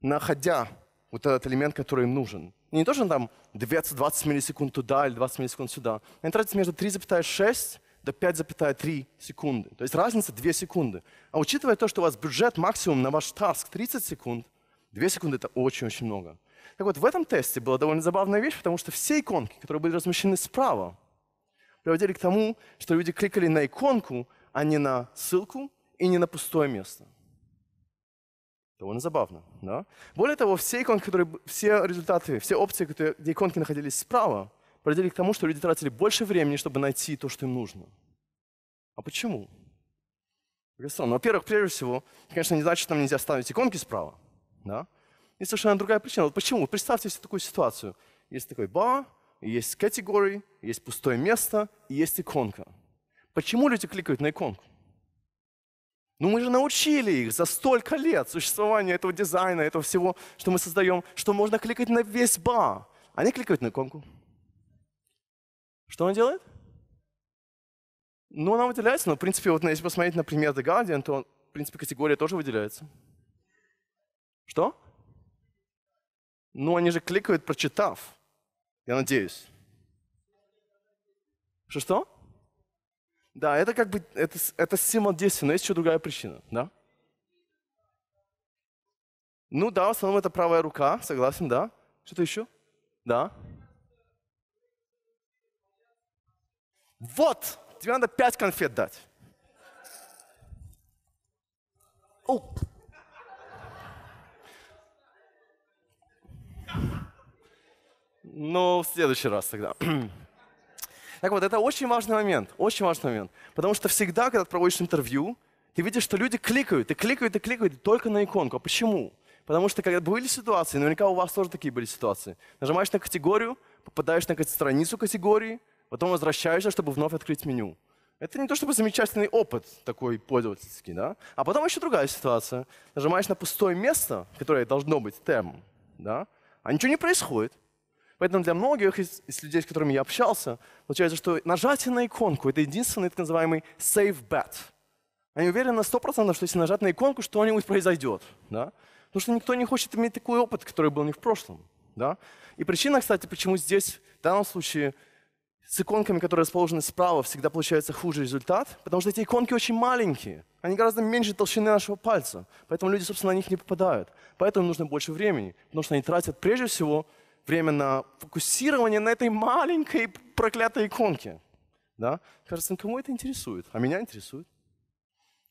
находя вот этот элемент, который им нужен. И не то, что там 20 миллисекунд туда или 20 миллисекунд сюда. Они тратят между 3,6 до 5,3 секунды. То есть разница 2 секунды. А учитывая то, что у вас бюджет максимум на ваш таск 30 секунд, 2 секунды — это очень-очень много. Так вот, в этом тесте была довольно забавная вещь, потому что все иконки, которые были размещены справа, приводили к тому, что люди кликали на иконку, а не на ссылку и не на пустое место. Довольно забавно, да? Более того, все иконки, которые, все результаты, все опции, которые, где иконки находились справа, приводили к тому, что люди тратили больше времени, чтобы найти то, что им нужно. А почему? Ну, Во-первых, прежде всего, конечно, не значит, что нам нельзя ставить иконки справа, да? есть совершенно другая причина. Вот почему? Представьте себе такую ситуацию. Есть такой ба, есть категории, есть пустое место, и есть иконка. Почему люди кликают на иконку? Ну мы же научили их за столько лет существования этого дизайна, этого всего, что мы создаем, что можно кликать на весь ба, Они кликают на иконку. Что он делает? Ну, она выделяется, но, ну, в принципе, вот если посмотреть, например, The Guardian, то, в принципе, категория тоже выделяется. Что? Ну, они же кликают, прочитав. Я надеюсь. Что-что? Да, это как бы, это, это символ действия, но есть еще другая причина, да? Ну да, в основном это правая рука, согласен, да? Что-то еще? Да? Вот! Тебе надо пять конфет дать. Оп! Но ну, в следующий раз тогда. так вот, это очень важный момент, очень важный момент. Потому что всегда, когда ты проводишь интервью, ты видишь, что люди кликают, и кликают, и кликают только на иконку. А почему? Потому что когда были ситуации, наверняка у вас тоже такие были ситуации. Нажимаешь на категорию, попадаешь на страницу категории, потом возвращаешься, чтобы вновь открыть меню. Это не то чтобы замечательный опыт такой пользовательский, да? А потом еще другая ситуация. Нажимаешь на пустое место, которое должно быть тем, да? А ничего не происходит. Поэтому для многих из, из людей, с которыми я общался, получается, что нажатие на иконку — это единственный так называемый safe bet. Они уверены на 100%, что если нажать на иконку, что-нибудь произойдет. Да? Потому что никто не хочет иметь такой опыт, который был у них в прошлом. Да? И причина, кстати, почему здесь, в данном случае, с иконками, которые расположены справа, всегда получается хуже результат, потому что эти иконки очень маленькие. Они гораздо меньше толщины нашего пальца. Поэтому люди, собственно, на них не попадают. Поэтому им нужно больше времени, потому что они тратят прежде всего время на фокусирование на этой маленькой проклятой иконке. Да? Кажется, ну кому это интересует? А меня интересует.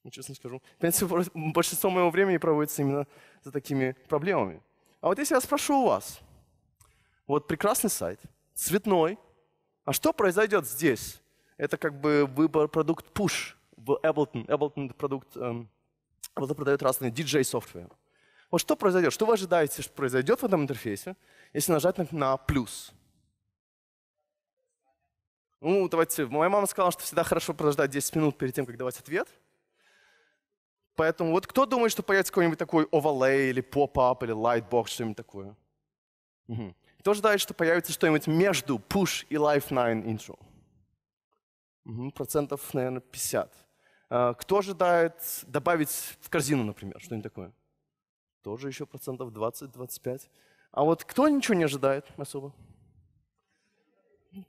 Ну, честно скажу. В принципе, большинство моего времени проводится именно за такими проблемами. А вот если я спрошу у вас, вот прекрасный сайт, цветной, а что произойдет здесь? Это как бы выбор продукт push в Ableton. Ableton — продукт, эм, Ableton продает разные dj софтверы вот что произойдет? Что вы ожидаете, что произойдет в этом интерфейсе, если нажать на, плюс? Ну, давайте, моя мама сказала, что всегда хорошо подождать 10 минут перед тем, как давать ответ. Поэтому вот кто думает, что появится какой-нибудь такой overlay или pop-up или lightbox, что-нибудь такое? Угу. Кто ожидает, что появится что-нибудь между push и lifeline intro? Угу, процентов, наверное, 50. А, кто ожидает добавить в корзину, например, что-нибудь такое? тоже еще процентов 20-25. А вот кто ничего не ожидает особо?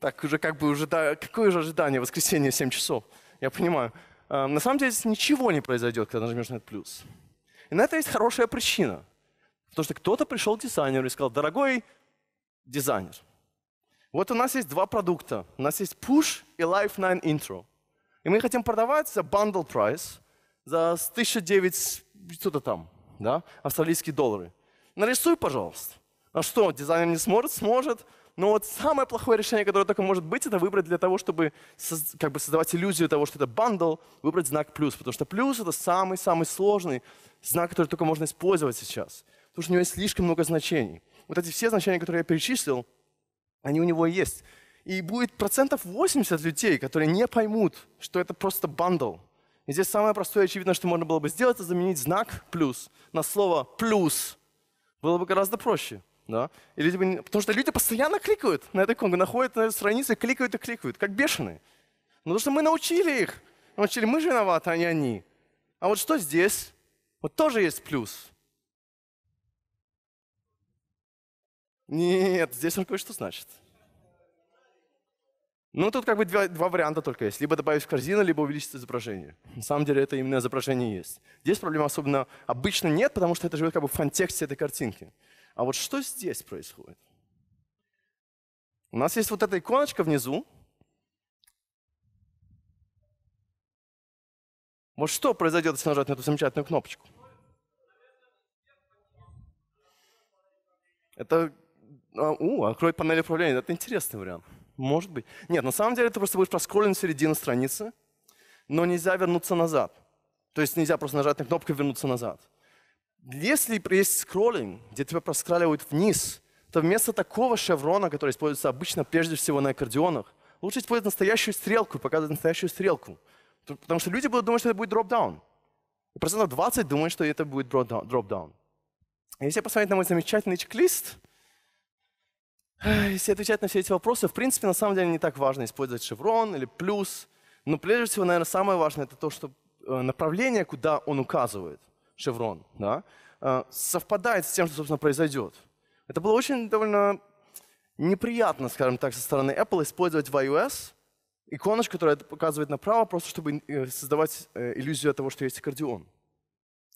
Так, уже как бы уже, да, какое же ожидание воскресенье 7 часов? Я понимаю. А, на самом деле ничего не произойдет, когда нажмешь на этот плюс. И на это есть хорошая причина. Потому что кто-то пришел к дизайнеру и сказал, дорогой дизайнер, вот у нас есть два продукта. У нас есть Push и Life9 Intro. И мы хотим продавать за bundle price, за 1009 что-то там да, австралийские доллары. Нарисуй, пожалуйста. А что, дизайнер не сможет? Сможет. Но вот самое плохое решение, которое только может быть, это выбрать для того, чтобы как бы создавать иллюзию того, что это бандл, выбрать знак плюс. Потому что плюс — это самый-самый сложный знак, который только можно использовать сейчас. Потому что у него есть слишком много значений. Вот эти все значения, которые я перечислил, они у него есть. И будет процентов 80 людей, которые не поймут, что это просто бандл, и здесь самое простое и очевидное, что можно было бы сделать, это заменить знак «плюс» на слово «плюс». Было бы гораздо проще. Да? И люди бы... Потому что люди постоянно кликают на эту иконку, находят на этой странице, кликают и кликают, как бешеные. Но ну, потому что мы научили их. Научили, мы же виноваты, а не они. А вот что здесь? Вот тоже есть плюс. Нет, здесь он кое-что значит. Ну, тут как бы два, два варианта только есть. Либо добавить в корзину, либо увеличить изображение. На самом деле это именно изображение есть. Здесь проблем особенно обычно нет, потому что это живет как бы в контексте этой картинки. А вот что здесь происходит? У нас есть вот эта иконочка внизу. Вот что произойдет, если нажать на эту замечательную кнопочку? Это... А, у, откроет панель управления. Это интересный вариант. Может быть. Нет, на самом деле ты просто будешь проскроллен середину страницы, но нельзя вернуться назад. То есть нельзя просто нажать на кнопку и вернуться назад. Если есть скроллинг, где тебя проскраливают вниз, то вместо такого шеврона, который используется обычно прежде всего на аккордеонах, лучше использовать настоящую стрелку показывать настоящую стрелку. Потому что люди будут думать, что это будет дроп-даун. Процентов 20 думают, что это будет дроп-даун. Если посмотреть на мой замечательный чек-лист, если отвечать на все эти вопросы, в принципе, на самом деле не так важно использовать шеврон или плюс. Но прежде всего, наверное, самое важное это то, что э, направление, куда он указывает, шеврон, да, э, совпадает с тем, что, собственно, произойдет. Это было очень довольно неприятно, скажем так, со стороны Apple использовать в iOS иконочку, которая показывает направо, просто чтобы э, создавать иллюзию того, что есть аккордеон.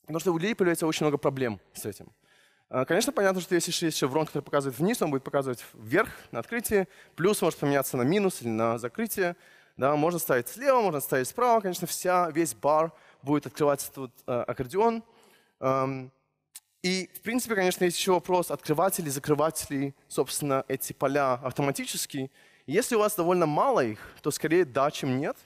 Потому что у людей появляется очень много проблем с этим. А, конечно, понятно, что если есть шеврон, который показывает вниз, он будет показывать вверх на открытии. Плюс может поменяться на минус или на закрытие. Да, можно ставить слева, можно ставить справа. Конечно, вся, весь бар будет открываться этот э, а, аккордеон. Эм, и, в принципе, конечно, есть еще вопрос, открывать или закрывать ли, собственно, эти поля автоматически. Если у вас довольно мало их, то скорее да, чем нет.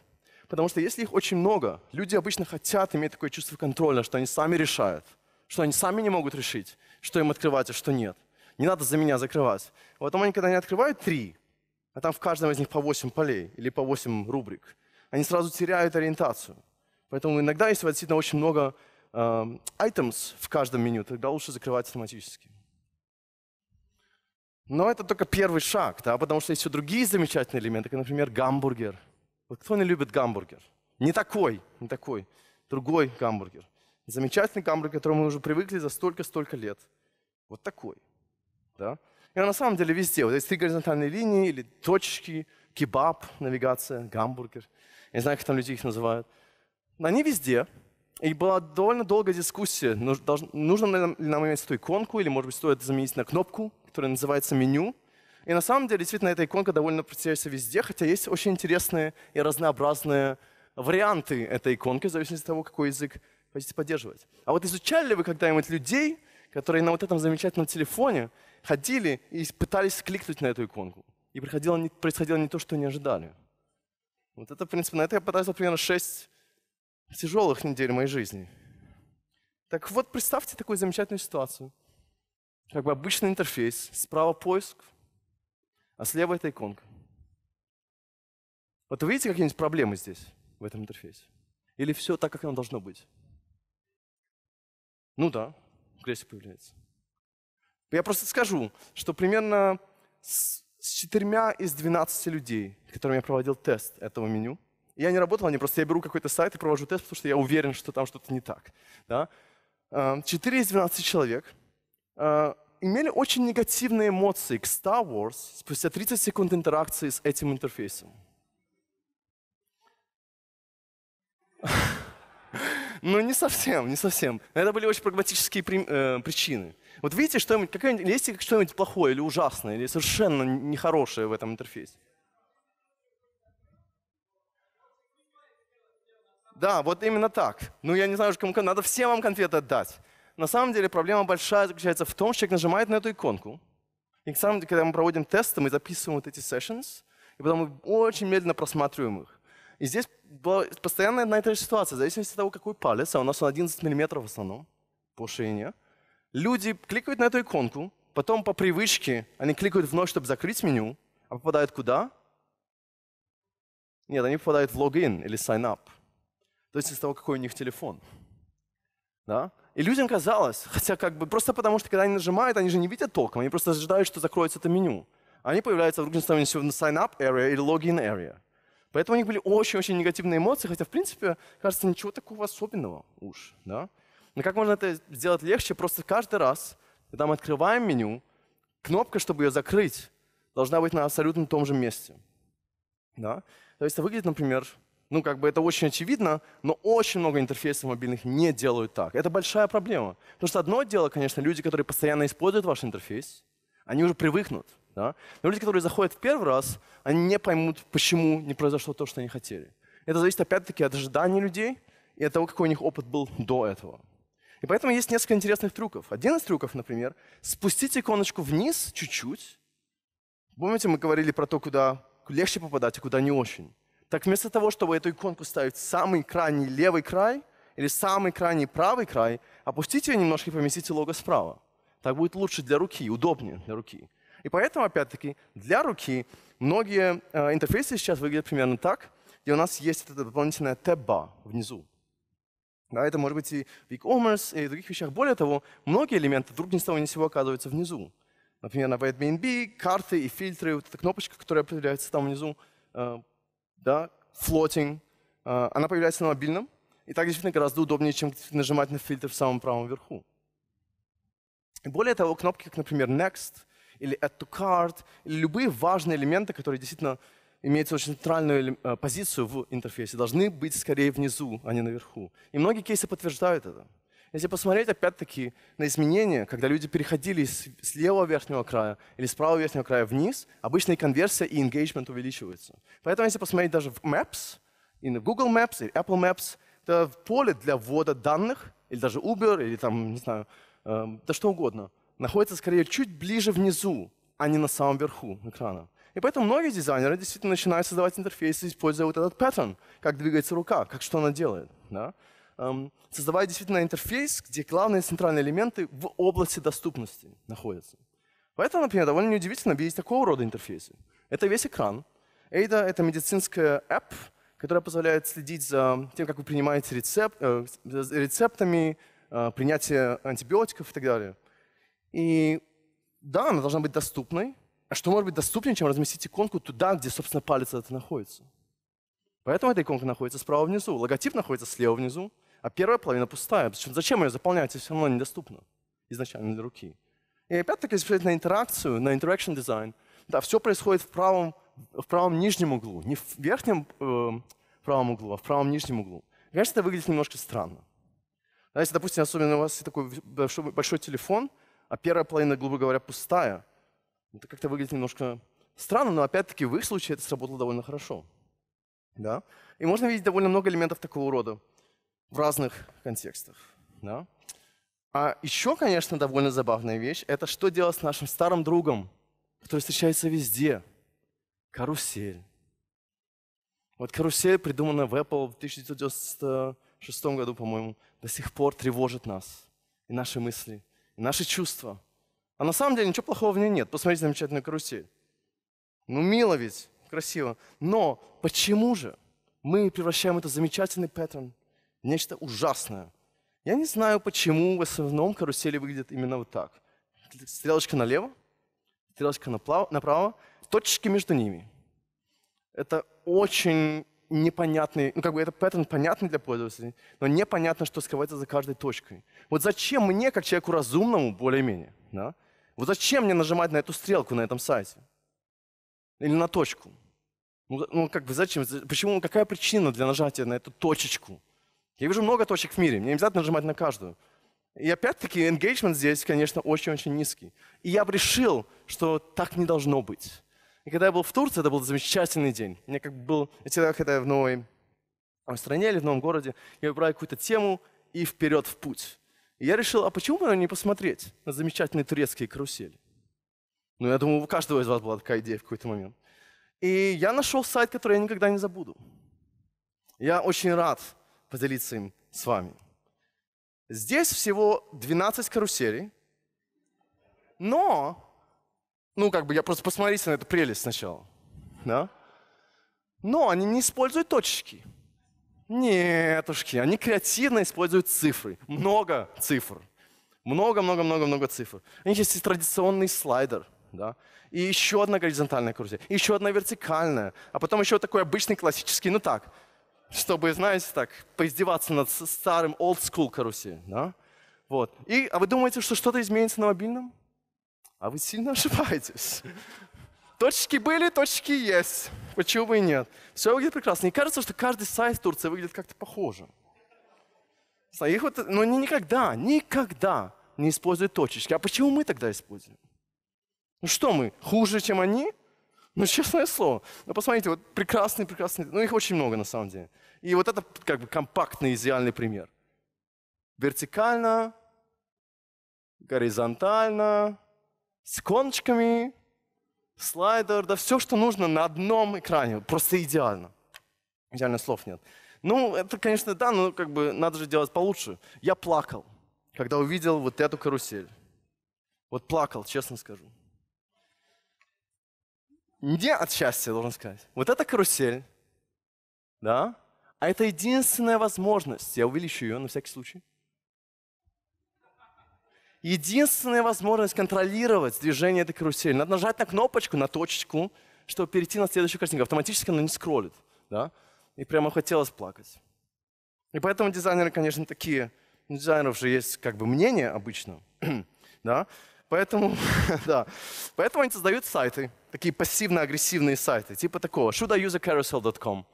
Потому что если их очень много, люди обычно хотят иметь такое чувство контроля, что они сами решают, что они сами не могут решить что им открывать, а что нет. Не надо за меня закрывать. Вот они, когда они открывают три, а там в каждом из них по 8 полей или по 8 рубрик, они сразу теряют ориентацию. Поэтому иногда, если действительно очень много э, items в каждом меню, тогда лучше закрывать автоматически. Но это только первый шаг, да, потому что есть еще другие замечательные элементы, как, например, гамбургер. Вот кто не любит гамбургер? Не такой, не такой, другой гамбургер. Замечательный камеры, к которой мы уже привыкли за столько-столько лет. Вот такой. Да? И на самом деле везде. Вот эти три горизонтальные линии или точки, кебаб, навигация, гамбургер. Я не знаю, как там люди их называют. Но они везде. И была довольно долгая дискуссия, нужно ли нам иметь эту иконку, или, может быть, стоит заменить на кнопку, которая называется меню. И на самом деле, действительно, эта иконка довольно встречается везде, хотя есть очень интересные и разнообразные варианты этой иконки, в зависимости от того, какой язык хотите поддерживать. А вот изучали ли вы когда-нибудь людей, которые на вот этом замечательном телефоне ходили и пытались кликнуть на эту иконку? И происходило не, происходило не то, что не ожидали. Вот это, в принципе, на это я потратил примерно 6 тяжелых недель моей жизни. Так вот, представьте такую замечательную ситуацию. Как бы обычный интерфейс, справа поиск, а слева эта иконка. Вот вы видите какие-нибудь проблемы здесь, в этом интерфейсе? Или все так, как оно должно быть? Ну да, грязь появляется. Я просто скажу, что примерно с, четырьмя из 12 людей, которым я проводил тест этого меню, я не работал, они просто я беру какой-то сайт и провожу тест, потому что я уверен, что там что-то не так. Да? А, из 12 человек а, имели очень негативные эмоции к Star Wars спустя 30 секунд интеракции с этим интерфейсом. Ну, не совсем, не совсем. Это были очень прагматические при, э, причины. Вот видите, что-нибудь, какое-нибудь, есть что-нибудь плохое или ужасное, или совершенно нехорошее в этом интерфейсе? Да, вот именно так. Ну, я не знаю, кому надо всем вам конфеты отдать. На самом деле проблема большая заключается в том, что человек нажимает на эту иконку. И на самом деле, когда мы проводим тесты, мы записываем вот эти sessions, и потом мы очень медленно просматриваем их. И здесь была постоянная одна и та же ситуация. В зависимости от того, какой палец, а у нас он 11 миллиметров в основном по ширине, люди кликают на эту иконку, потом по привычке они кликают вновь, чтобы закрыть меню, а попадают куда? Нет, они попадают в логин или sign up. То есть из того, какой у них телефон. Да? И людям казалось, хотя как бы просто потому, что когда они нажимают, они же не видят толком, они просто ожидают, что закроется это меню. Они появляются в вдруг на sign up area или login area. Поэтому у них были очень-очень негативные эмоции, хотя, в принципе, кажется, ничего такого особенного уж. Да? Но как можно это сделать легче? Просто каждый раз, когда мы открываем меню, кнопка, чтобы ее закрыть, должна быть на абсолютно том же месте. Да? То есть это выглядит, например, ну, как бы это очень очевидно, но очень много интерфейсов мобильных не делают так. Это большая проблема. Потому что одно дело, конечно, люди, которые постоянно используют ваш интерфейс, они уже привыкнут. Да? Но люди, которые заходят в первый раз, они не поймут, почему не произошло то, что они хотели. Это зависит опять-таки от ожиданий людей и от того, какой у них опыт был до этого. И поэтому есть несколько интересных трюков. Один из трюков, например, спустите иконочку вниз чуть-чуть. Помните, мы говорили про то, куда легче попадать, а куда не очень. Так вместо того, чтобы эту иконку ставить в самый крайний левый край или самый крайний правый край, опустите ее немножко и поместите лого справа. Так будет лучше для руки, удобнее для руки. И поэтому, опять-таки, для руки многие э, интерфейсы сейчас выглядят примерно так, где у нас есть эта дополнительная тэба внизу. Да, это может быть и в e-commerce, и в других вещах. Более того, многие элементы вдруг ни с того ни с сего оказываются внизу. Например, на WebMNB карты и фильтры, вот эта кнопочка, которая появляется там внизу, э, да, floating, э, она появляется на мобильном, и так действительно гораздо удобнее, чем нажимать на фильтр в самом правом верху. Более того, кнопки, как, например, Next или add to cart, или любые важные элементы, которые действительно имеют очень центральную э, позицию в интерфейсе, должны быть скорее внизу, а не наверху. И многие кейсы подтверждают это. Если посмотреть опять-таки на изменения, когда люди переходили с левого верхнего края или с правого верхнего края вниз, обычно и конверсия, и engagement увеличиваются. Поэтому если посмотреть даже в Maps, и на Google Maps, и Apple Maps, то поле для ввода данных, или даже Uber, или там, не знаю, эм, да что угодно – находится скорее чуть ближе внизу, а не на самом верху экрана. И поэтому многие дизайнеры действительно начинают создавать интерфейсы, используя вот этот паттерн, как двигается рука, как что она делает. Да? Эм, создавая действительно интерфейс, где главные центральные элементы в области доступности находятся. Поэтому, например, довольно неудивительно видеть такого рода интерфейсы. Это весь экран. Ada — это медицинская app, которая позволяет следить за тем, как вы принимаете рецеп, э, рецептами, э, принятие антибиотиков и так далее. И да, она должна быть доступной. А что может быть доступнее, чем разместить иконку туда, где, собственно, палец это находится? Поэтому эта иконка находится справа внизу, логотип находится слева внизу, а первая половина пустая. Зачем, зачем ее заполнять, если все равно недоступно изначально для руки? И опять-таки, если посмотреть на интеракцию, на interaction design, да, все происходит в правом, в правом нижнем углу, не в верхнем э, правом углу, а в правом нижнем углу. Конечно, это выглядит немножко странно. если, допустим, особенно у вас такой большой телефон, а первая половина, грубо говоря, пустая. Это как-то выглядит немножко странно, но опять-таки в их случае это сработало довольно хорошо. Да? И можно видеть довольно много элементов такого рода в разных контекстах. Да? А еще, конечно, довольно забавная вещь – это что делать с нашим старым другом, который встречается везде. Карусель. Вот карусель, придуманная в Apple в 1996 году, по-моему, до сих пор тревожит нас и наши мысли – наши чувства. А на самом деле ничего плохого в ней нет. Посмотрите замечательную карусель. Ну, мило ведь, красиво. Но почему же мы превращаем этот замечательный паттерн в нечто ужасное? Я не знаю, почему в основном карусели выглядят именно вот так. Стрелочка налево, стрелочка направо, точки между ними. Это очень непонятный, ну как бы это паттерн понятный для пользователей, но непонятно, что скрывается за каждой точкой. Вот зачем мне, как человеку разумному, более-менее, да? Вот зачем мне нажимать на эту стрелку на этом сайте? Или на точку? Ну, ну как бы зачем? Почему, какая причина для нажатия на эту точечку? Я вижу много точек в мире, мне не обязательно нажимать на каждую. И опять-таки engagement здесь, конечно, очень-очень низкий. И я решил, что так не должно быть. И когда я был в Турции, это был замечательный день. Мне как бы был... Я всегда, когда я в новой э, стране или в новом городе, я выбираю какую-то тему и вперед в путь. И я решил, а почему бы не посмотреть на замечательные турецкие карусели? Ну, я думаю, у каждого из вас была такая идея в какой-то момент. И я нашел сайт, который я никогда не забуду. Я очень рад поделиться им с вами. Здесь всего 12 каруселей, но ну, как бы, я просто посмотрите на эту прелесть сначала. Да? Но они не используют точечки. Нетушки, они креативно используют цифры. Много цифр. Много-много-много-много цифр. У них есть и традиционный слайдер. Да? И еще одна горизонтальная коррозия, еще одна вертикальная, а потом еще такой обычный классический, ну так, чтобы, знаете, так, поиздеваться над старым old school карусель. Да? Вот. И, а вы думаете, что что-то изменится на мобильном? А вы сильно ошибаетесь. Точки были, точки есть. Почему бы и нет? Все выглядит прекрасно. Мне кажется, что каждый сайт Турции выглядит как-то похоже. Их вот, но ну, они никогда, никогда не используют точечки. А почему мы тогда используем? Ну что мы, хуже, чем они? Ну, честное слово. Ну, посмотрите, вот прекрасный, прекрасный. Ну, их очень много на самом деле. И вот это как бы компактный, идеальный пример. Вертикально, горизонтально, с иконочками, слайдер, да все, что нужно на одном экране. Просто идеально. Идеально слов нет. Ну, это, конечно, да, но как бы надо же делать получше. Я плакал, когда увидел вот эту карусель. Вот плакал, честно скажу. Не от счастья, должен сказать. Вот эта карусель, да, а это единственная возможность, я увеличу ее на всякий случай, единственная возможность контролировать движение этой карусели. Надо нажать на кнопочку, на точечку, чтобы перейти на следующую картинку. Автоматически она не скроллит. Да? И прямо хотелось плакать. И поэтому дизайнеры, конечно, такие. У дизайнеров же есть как бы мнение обычно. да? Поэтому, да. Поэтому они создают сайты, такие пассивно-агрессивные сайты, типа такого, shouldiusecarousel.com.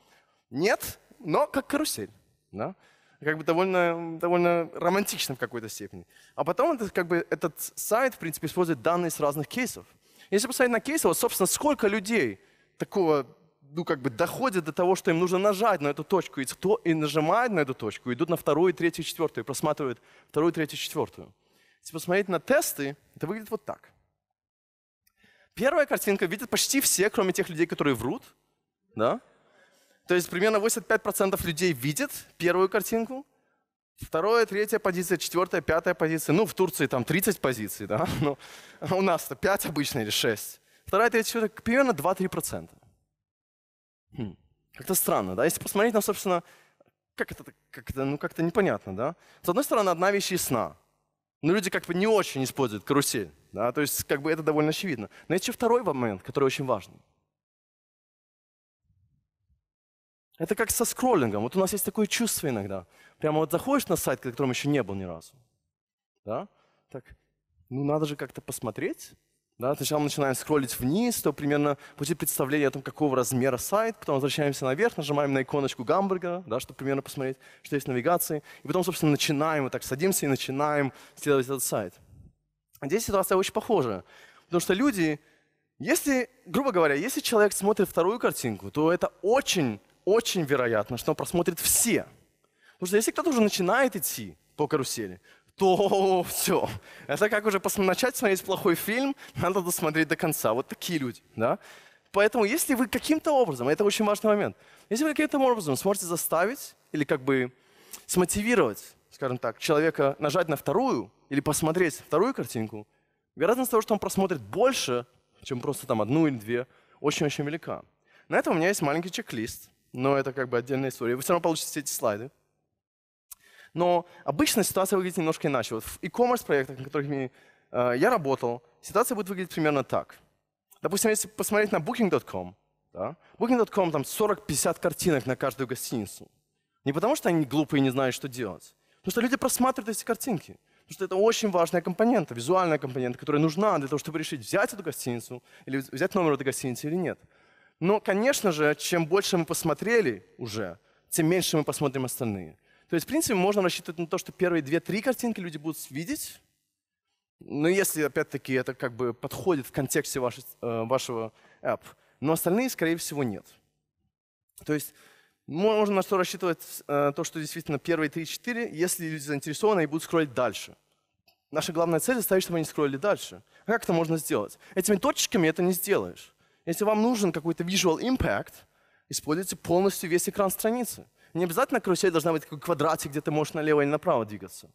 Нет, но как карусель. Да? как бы довольно, довольно романтично в какой-то степени. А потом это, как бы, этот сайт, в принципе, использует данные с разных кейсов. Если посмотреть на кейсы, вот, собственно, сколько людей такого ну, как бы доходит до того, что им нужно нажать на эту точку, и, кто, и нажимает на эту точку, идут на вторую, третью, четвертую, и просматривают вторую, третью, четвертую. Если посмотреть на тесты, это выглядит вот так. Первая картинка видит почти все, кроме тех людей, которые врут. Да? То есть примерно 85% людей видит первую картинку, Вторая, третья позиция, четвертая, пятая позиция. Ну, в Турции там 30 позиций, да? но у нас-то 5 обычно или 6. Вторая, третья, четвертая, примерно 2-3%. Хм. Как-то странно, да? Если посмотреть на, собственно, как это, как это ну, как-то непонятно, да? С одной стороны, одна вещь ясна. Но люди как бы не очень используют карусель, да? То есть, как бы это довольно очевидно. Но есть еще второй момент, который очень важный. Это как со скроллингом. Вот у нас есть такое чувство иногда. Прямо вот заходишь на сайт, на котором еще не был ни разу. Да? Так, ну надо же как-то посмотреть. Да, сначала мы начинаем скроллить вниз, то примерно будет представления о том, какого размера сайт, потом возвращаемся наверх, нажимаем на иконочку гамбургера, да, чтобы примерно посмотреть, что есть в навигации, и потом, собственно, начинаем, вот так садимся и начинаем следовать этот сайт. Здесь ситуация очень похожа, потому что люди, если, грубо говоря, если человек смотрит вторую картинку, то это очень очень вероятно, что он просмотрит все. Потому что если кто-то уже начинает идти по карусели, то все. Это как уже начать смотреть плохой фильм, надо досмотреть до конца. Вот такие люди, да? Поэтому если вы каким-то образом, это очень важный момент, если вы каким-то образом сможете заставить или как бы смотивировать, скажем так, человека нажать на вторую или посмотреть вторую картинку, вероятность того, что он просмотрит больше, чем просто там одну или две, очень-очень велика. На этом у меня есть маленький чек-лист. Но это как бы отдельная история. Вы все равно получите все эти слайды. Но обычно ситуация выглядит немножко иначе. Вот в e-commerce проектах, на которых э, я работал, ситуация будет выглядеть примерно так. Допустим, если посмотреть на booking.com, да, booking.com там 40-50 картинок на каждую гостиницу. Не потому что они глупые и не знают, что делать. Потому что люди просматривают эти картинки. Потому что это очень важная компонента, визуальная компонента, которая нужна для того, чтобы решить, взять эту гостиницу, или взять номер этой гостиницы или нет. Но, конечно же, чем больше мы посмотрели уже, тем меньше мы посмотрим остальные. То есть, в принципе, можно рассчитывать на то, что первые две-три картинки люди будут видеть. Но ну, если, опять-таки, это как бы подходит в контексте вашей, э, вашего app. Но остальные, скорее всего, нет. То есть можно на что рассчитывать э, то, что действительно первые три-четыре, если люди заинтересованы и будут скроллить дальше. Наша главная цель — заставить, чтобы они скроллили дальше. А как это можно сделать? Этими точечками это не сделаешь. Если вам нужен какой-то visual impact, используйте полностью весь экран страницы. Не обязательно карусель должна быть такой квадратик, где ты можешь налево или направо двигаться.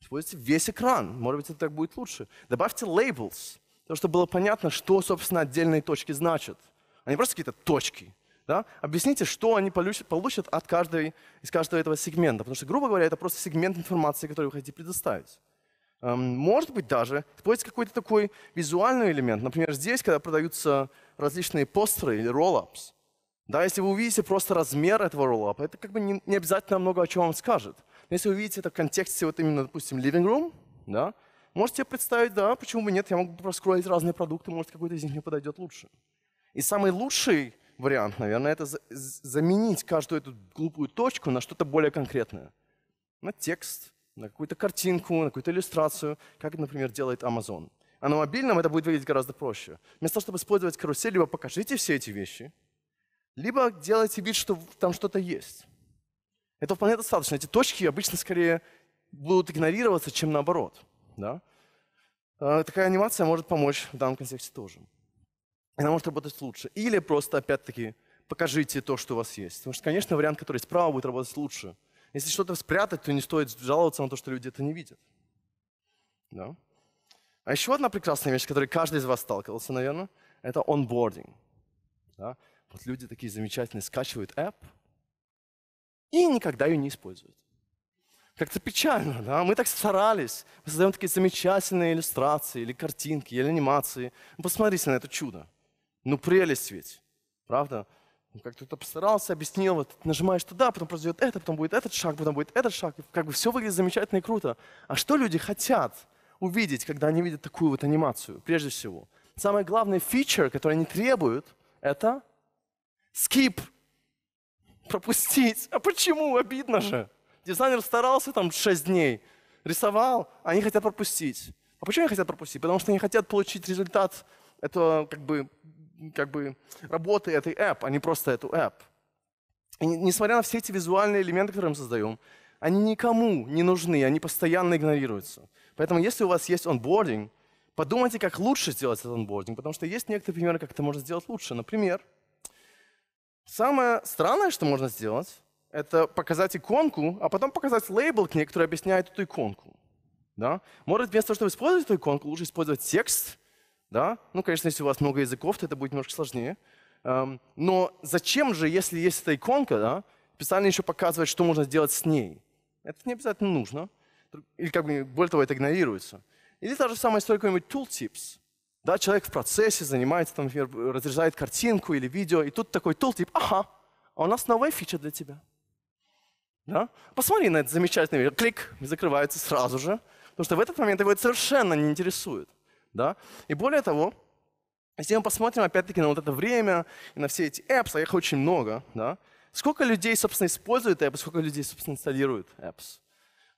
Используйте весь экран, может быть, это так будет лучше. Добавьте labels, то, чтобы было понятно, что, собственно, отдельные точки значат. Они а просто какие-то точки. Да? Объясните, что они получат, получат от каждой, из каждого этого сегмента. Потому что, грубо говоря, это просто сегмент информации, который вы хотите предоставить. Эм, может быть, даже используйте какой-то такой визуальный элемент. Например, здесь, когда продаются различные постеры или роллапс. Да, если вы увидите просто размер этого роллапа, это как бы не, не обязательно много о чем вам скажет. Но если вы увидите это в контексте вот именно, допустим, living room, да, можете представить, да, почему бы нет, я могу проскроить разные продукты, может, какой-то из них мне подойдет лучше. И самый лучший вариант, наверное, это заменить каждую эту глупую точку на что-то более конкретное. На текст, на какую-то картинку, на какую-то иллюстрацию, как, например, делает Amazon а на мобильном это будет выглядеть гораздо проще. Вместо того, чтобы использовать карусель, либо покажите все эти вещи, либо делайте вид, что там что-то есть. Это вполне достаточно. Эти точки обычно скорее будут игнорироваться, чем наоборот. Да? А, такая анимация может помочь в данном контексте тоже. Она может работать лучше. Или просто, опять-таки, покажите то, что у вас есть. Потому что, конечно, вариант, который справа, будет работать лучше. Если что-то спрятать, то не стоит жаловаться на то, что люди это не видят. Да? А еще одна прекрасная вещь, с которой каждый из вас сталкивался, наверное, это онбординг. Да? Вот люди такие замечательные скачивают app и никогда ее не используют. Как-то печально, да? Мы так старались. Мы создаем такие замечательные иллюстрации или картинки, или анимации. Ну, посмотрите на это чудо. Ну, прелесть ведь, правда? Ну, как кто-то постарался, объяснил, вот нажимаешь туда, потом произойдет это, потом будет этот шаг, потом будет этот шаг. Как бы все выглядит замечательно и круто. А что люди хотят? увидеть, когда они видят такую вот анимацию, прежде всего. Самый главный фичер, который они требуют, это скип. Пропустить. А почему? Обидно же. Дизайнер старался там 6 дней, рисовал, а они хотят пропустить. А почему они хотят пропустить? Потому что они хотят получить результат этого, как бы, как бы работы этой app, а не просто эту app. И несмотря на все эти визуальные элементы, которые мы создаем, они никому не нужны, они постоянно игнорируются. Поэтому если у вас есть онбординг, подумайте, как лучше сделать этот онбординг, потому что есть некоторые примеры, как это можно сделать лучше. Например, самое странное, что можно сделать, это показать иконку, а потом показать лейбл к ней, который объясняет эту иконку. Да? Может, вместо того, чтобы использовать эту иконку, лучше использовать текст. Да? Ну, конечно, если у вас много языков, то это будет немножко сложнее. Эм, но зачем же, если есть эта иконка, да, специально еще показывать, что можно сделать с ней? Это не обязательно нужно или как бы более того, это игнорируется. Или та же самая история какой-нибудь tooltips. Да, человек в процессе занимается, там, например, разрезает картинку или видео, и тут такой tooltip, ага, а у нас новая фича для тебя. Да? Посмотри на этот замечательный видео, клик, закрывается сразу же, потому что в этот момент его это совершенно не интересует. Да? И более того, если мы посмотрим опять-таки на вот это время и на все эти apps, а их очень много, да? сколько людей, собственно, используют apps, сколько людей, собственно, инсталируют apps.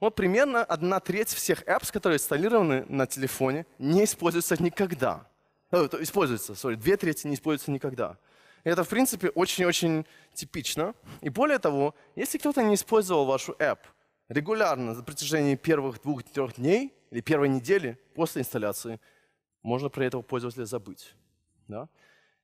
Вот примерно одна треть всех apps, которые инсталлированы на телефоне, не используются никогда. Э, используются, sorry, две трети не используются никогда. И это, в принципе, очень-очень типично. И более того, если кто-то не использовал вашу app регулярно за протяжении первых двух-трех дней или первой недели после инсталляции, можно про этого пользователя забыть. Да?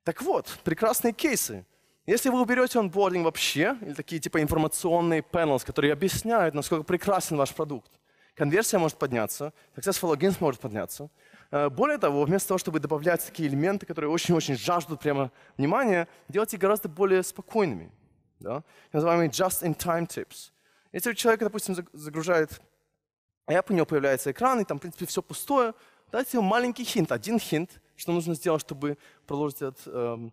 Так вот, прекрасные кейсы – если вы уберете онбординг вообще, или такие типа информационные panels, которые объясняют, насколько прекрасен ваш продукт, конверсия может подняться, successful logins может подняться. Э, более того, вместо того, чтобы добавлять такие элементы, которые очень-очень жаждут прямо внимания, делайте их гораздо более спокойными. Да? Называемые just-in-time tips. Если человек, допустим, загружает app, у него появляется экран, и там, в принципе, все пустое, дайте ему маленький хинт, один хинт, что нужно сделать, чтобы продолжить этот эм,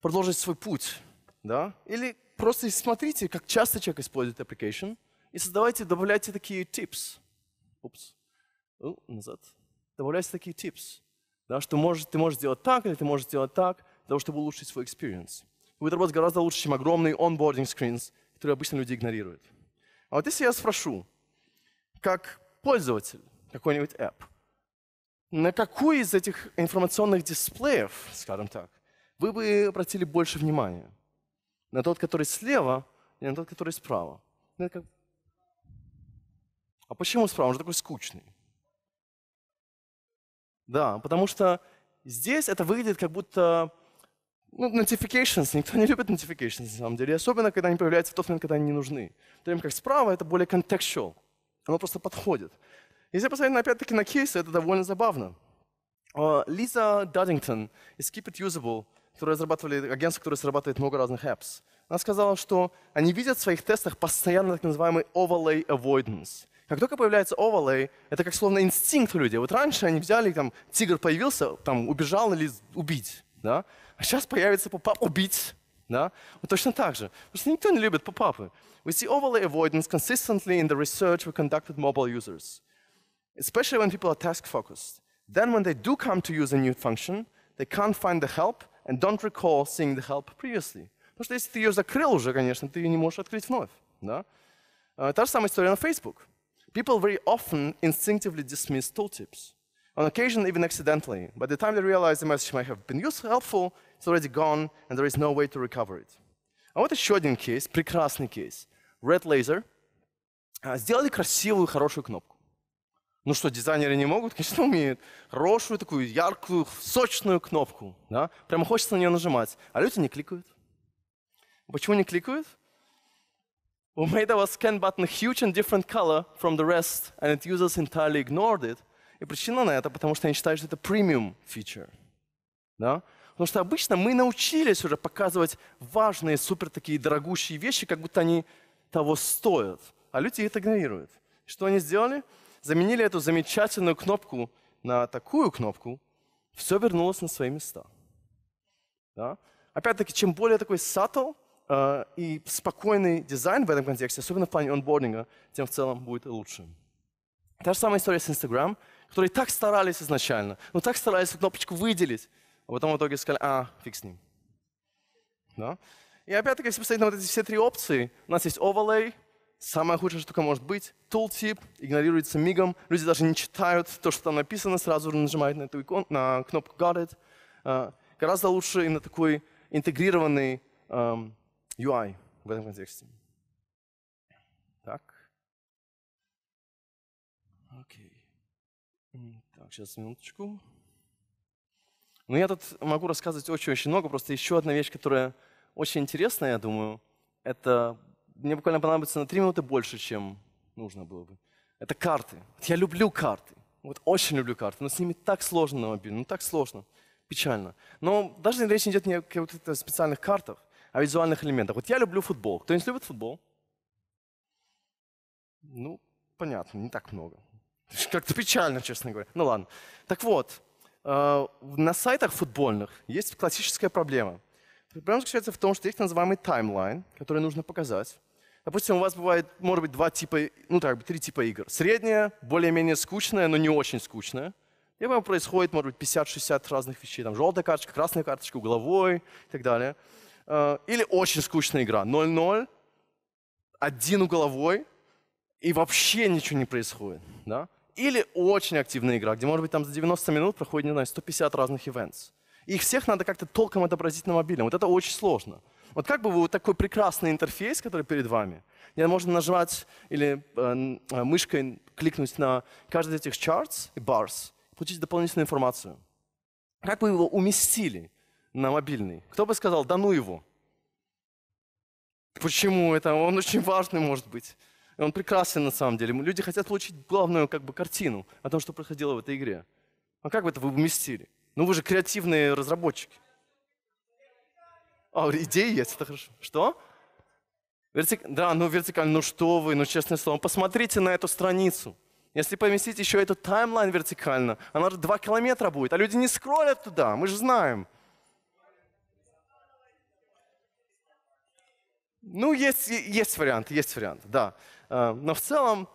продолжить свой путь, да? Или просто смотрите, как часто человек использует application, и создавайте, добавляйте такие tips. Упс. О, ну, назад. Добавляйте такие tips. Да, что может, ты можешь сделать так, или ты можешь сделать так, для того, чтобы улучшить свой experience. Будет работать гораздо лучше, чем огромные onboarding screens, которые обычно люди игнорируют. А вот если я спрошу, как пользователь какой-нибудь app, на какую из этих информационных дисплеев, скажем так, вы бы обратили больше внимания на тот, который слева, и на тот, который справа. Ну, как... А почему справа? Он же такой скучный. Да, потому что здесь это выглядит как будто... Ну, notifications, никто не любит notifications на самом деле, особенно когда они появляются в тот момент, когда они не нужны. В то время как справа это более contextual, оно просто подходит. Если посмотреть опять-таки на кейсы, это довольно забавно. А, Лиза Даддингтон из Keep It Usable которые разрабатывали, агентство, которое разрабатывает много разных apps. Она сказала, что они видят в своих тестах постоянно так называемый overlay avoidance. Как только появляется overlay, это как словно инстинкт у людей. Вот раньше они взяли, там, тигр появился, там, убежал или убить, да? А сейчас появится попап убить, да? Вот точно так же. Потому что никто не любит попапы. We see overlay avoidance consistently in the research we conduct with mobile users. Especially when people are task-focused. Then when they do come to use a new function, they can't find the help and don't recall seeing the help previously. Потому что если ты ее закрыл уже, конечно, ты ее не можешь открыть вновь. Да? Uh, та же самая история на Facebook. People very often instinctively dismiss tooltips. On occasion, even accidentally. By the time they realize the message might have been useful, helpful, it's already gone, and there is no way to recover it. А вот еще один кейс, прекрасный кейс. Red Laser uh, сделали красивую, хорошую кнопку. Ну что, дизайнеры не могут? Конечно, умеют. Хорошую такую яркую, сочную кнопку. Да? Прямо хочется на нее нажимать. А люди не кликают. Почему не кликают? We made our scan button huge and different color from the rest, and its users entirely ignored it. И причина на это, потому что они считают, что это премиум фичер. Да? Потому что обычно мы научились уже показывать важные, супер такие дорогущие вещи, как будто они того стоят. А люди их игнорируют. Что они сделали? заменили эту замечательную кнопку на такую кнопку, все вернулось на свои места. Да? Опять-таки, чем более такой subtle э, и спокойный дизайн в этом контексте, особенно в плане онбординга, тем в целом будет лучше. Та же самая история с Instagram, которые так старались изначально, но ну, так старались эту кнопочку выделить, а потом в итоге сказали, а, фиг с ним. Да? И опять-таки, если посмотреть на вот эти все три опции, у нас есть overlay — Самая худшая штука может быть. Tooltip игнорируется мигом. Люди даже не читают то, что там написано, сразу же нажимают на, эту икон, на кнопку Got It. А, гораздо лучше именно такой интегрированный эм, UI в этом контексте. Так. Окей. Так, сейчас минуточку. Ну, я тут могу рассказывать очень-очень много. Просто еще одна вещь, которая очень интересная, я думаю, это мне буквально понадобится на три минуты больше, чем нужно было бы. Это карты. Я люблю карты. Вот очень люблю карты, но с ними так сложно на мобильном, ну так сложно, печально. Но даже речь не идет не о каких-то специальных картах, а о визуальных элементах. Вот я люблю футбол. Кто-нибудь любит футбол? Ну, понятно, не так много. Как-то печально, честно говоря. Ну ладно. Так вот, э, на сайтах футбольных есть классическая проблема. Проблема заключается в том, что есть так называемый таймлайн, который нужно показать. Допустим, у вас бывает, может быть, два типа, ну, так, три типа игр. Средняя, более-менее скучная, но не очень скучная. И вам происходит, может быть, 50-60 разных вещей. Там желтая карточка, красная карточка, угловой и так далее. Э, или очень скучная игра. 0-0, один угловой, и вообще ничего не происходит. Да? Или очень активная игра, где, может быть, там за 90 минут проходит, не знаю, 150 разных ивентов. Их всех надо как-то толком отобразить на мобильном. Вот это очень сложно. Вот как бы вы вот такой прекрасный интерфейс, который перед вами, где можно нажимать или э, э мышкой кликнуть на каждый из этих charts и bars, получить дополнительную информацию. Как бы его уместили на мобильный? Кто бы сказал, да ну его? Почему это? Он очень важный, может быть. Он прекрасен на самом деле. Люди хотят получить главную как бы, картину о том, что происходило в этой игре. А как бы это вы уместили? Ну вы же креативные разработчики. А, идеи есть, это хорошо. Что? Вертик... Да, ну вертикально, ну что вы, ну честное слово, посмотрите на эту страницу. Если поместить еще этот таймлайн вертикально, она же 2 километра будет, а люди не скроллят туда, мы же знаем. Ну, есть, есть вариант, есть вариант, да. Э, но в целом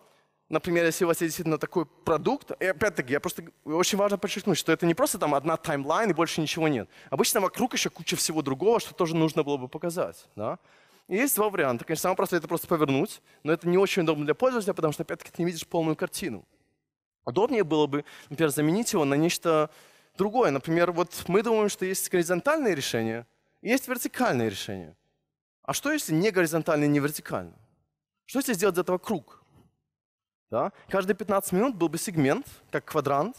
например, если у вас есть действительно такой продукт, и опять-таки, я просто очень важно подчеркнуть, что это не просто там одна таймлайн и больше ничего нет. Обычно вокруг еще куча всего другого, что тоже нужно было бы показать. Да? И есть два варианта. Конечно, самое простое это просто повернуть, но это не очень удобно для пользователя, потому что, опять-таки, ты не видишь полную картину. Удобнее было бы, например, заменить его на нечто другое. Например, вот мы думаем, что есть горизонтальные решения, и есть вертикальные решения. А что, если не горизонтально и не вертикально? Что, если сделать из этого круг? Да? Каждые 15 минут был бы сегмент, как квадрант.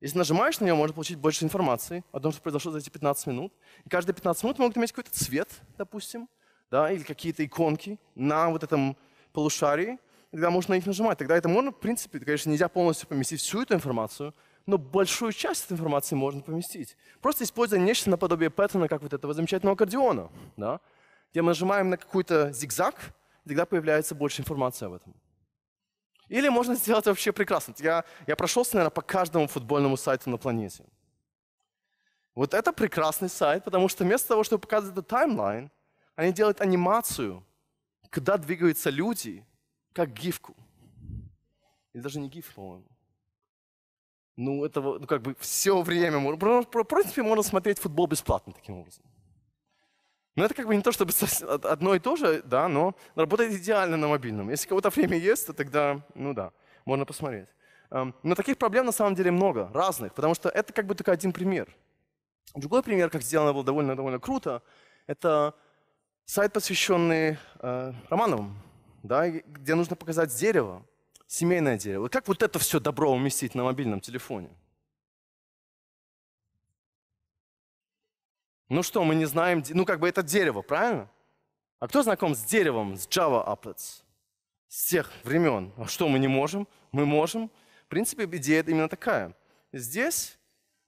Если нажимаешь на него, можно получить больше информации о том, что произошло за эти 15 минут. И каждые 15 минут могут иметь какой-то цвет, допустим, да, или какие-то иконки на вот этом полушарии. Тогда можно на них нажимать. Тогда это можно, в принципе, конечно, нельзя полностью поместить всю эту информацию, но большую часть этой информации можно поместить. Просто используя нечто наподобие паттерна, как вот этого замечательного аккордеона, да, где мы нажимаем на какой-то зигзаг, тогда появляется больше информации об этом. Или можно сделать вообще прекрасно. Я, я прошелся, наверное, по каждому футбольному сайту на планете. Вот это прекрасный сайт, потому что вместо того, чтобы показывать этот таймлайн, они делают анимацию, когда двигаются люди, как гифку. Или даже не гиф, по-моему. Ну, это ну, как бы все время. В принципе, можно смотреть футбол бесплатно таким образом. Но ну, это как бы не то чтобы одно и то же, да, но работает идеально на мобильном. Если кого-то время есть, то тогда, ну да, можно посмотреть. Эм, но таких проблем на самом деле много, разных, потому что это как бы только один пример. Другой пример, как сделано было довольно-довольно круто, это сайт, посвященный э, Романовым, да, где нужно показать дерево, семейное дерево. как вот это все добро уместить на мобильном телефоне? Ну что, мы не знаем, ну как бы это дерево, правильно? А кто знаком с деревом, с Java Applets? С тех времен. А что, мы не можем? Мы можем. В принципе, идея именно такая. Здесь,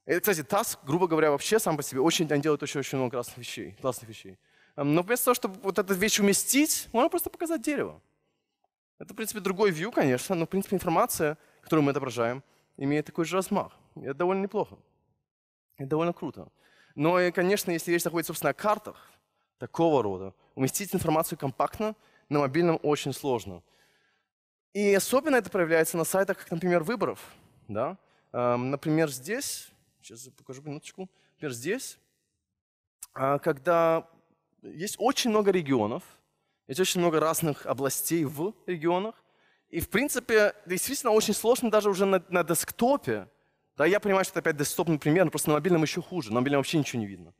э, кстати, Task, грубо говоря, вообще сам по себе, очень, он делает очень-очень много классных вещей. Классных вещей. Эм, но вместо того, чтобы вот эту вещь уместить, можно просто показать дерево. Это, в принципе, другой view, конечно, но, в принципе, информация, которую мы отображаем, имеет такой же размах. И это довольно неплохо. Это довольно круто. Но, и, э, конечно, если речь заходит, собственно, о картах такого рода, уместить информацию компактно на мобильном очень сложно. И особенно это проявляется на сайтах, как, например, выборов. Да? Эм, например, здесь, сейчас покажу минуточку, например, здесь, а, когда есть очень много регионов, есть очень много разных областей в регионах, и, в принципе, действительно очень сложно даже уже на, на десктопе да, я понимаю, что это опять десктопный пример, но просто на мобильном еще хуже, на мобильном вообще ничего не видно.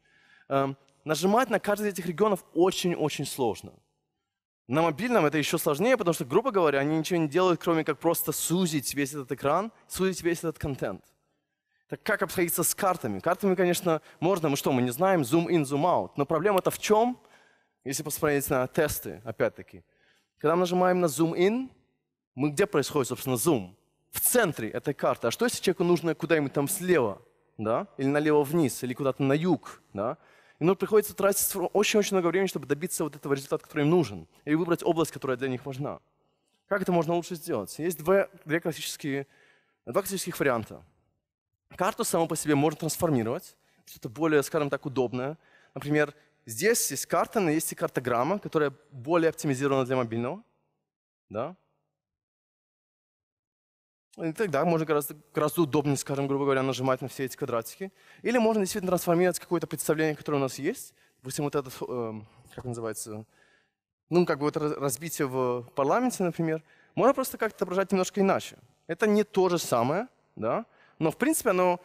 Эм, нажимать на каждый из этих регионов очень-очень сложно. На мобильном это еще сложнее, потому что, грубо говоря, они ничего не делают, кроме как просто сузить весь этот экран, сузить весь этот контент. Так как обходиться с картами? Картами, конечно, можно, мы что, мы не знаем, zoom in, zoom out. Но проблема-то в чем? Если посмотреть на тесты, опять-таки. Когда мы нажимаем на zoom in, мы где происходит, собственно, zoom? в центре этой карты. А что, если человеку нужно куда-нибудь там слева, да, или налево вниз, или куда-то на юг, да? И ну, приходится тратить очень-очень много времени, чтобы добиться вот этого результата, который им нужен, или выбрать область, которая для них важна. Как это можно лучше сделать? Есть два, две классические, два классических варианта. Карту само по себе можно трансформировать, что-то более, скажем так, удобное. Например, здесь есть карта, но есть и картограмма, которая более оптимизирована для мобильного. Да? И тогда можно гораздо, гораздо удобнее, скажем, грубо говоря, нажимать на все эти квадратики. Или можно действительно трансформировать какое-то представление, которое у нас есть. Допустим, вот это, э, как называется, ну, как бы вот разбитие в парламенте, например. Можно просто как-то отображать немножко иначе. Это не то же самое, да, но, в принципе, оно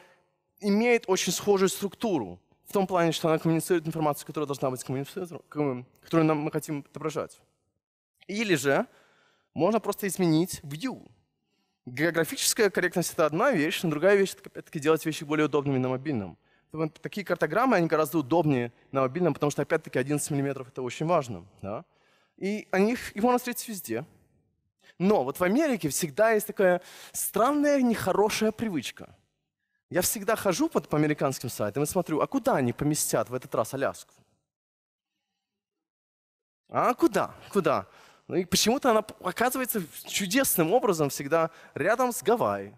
имеет очень схожую структуру в том плане, что она коммуницирует информацию, которая должна быть коммуницирована, которую нам мы хотим отображать. Или же можно просто изменить view, Географическая корректность — это одна вещь, но другая вещь — это, опять-таки, делать вещи более удобными на мобильном. Такие картограммы, они гораздо удобнее на мобильном, потому что, опять-таки, 11 мм — это очень важно. Да? И они, их можно встретить везде. Но вот в Америке всегда есть такая странная, нехорошая привычка. Я всегда хожу под, по американским сайтам и смотрю, а куда они поместят в этот раз Аляску? А куда? Куда? Ну и почему-то она оказывается чудесным образом всегда рядом с Гавайи.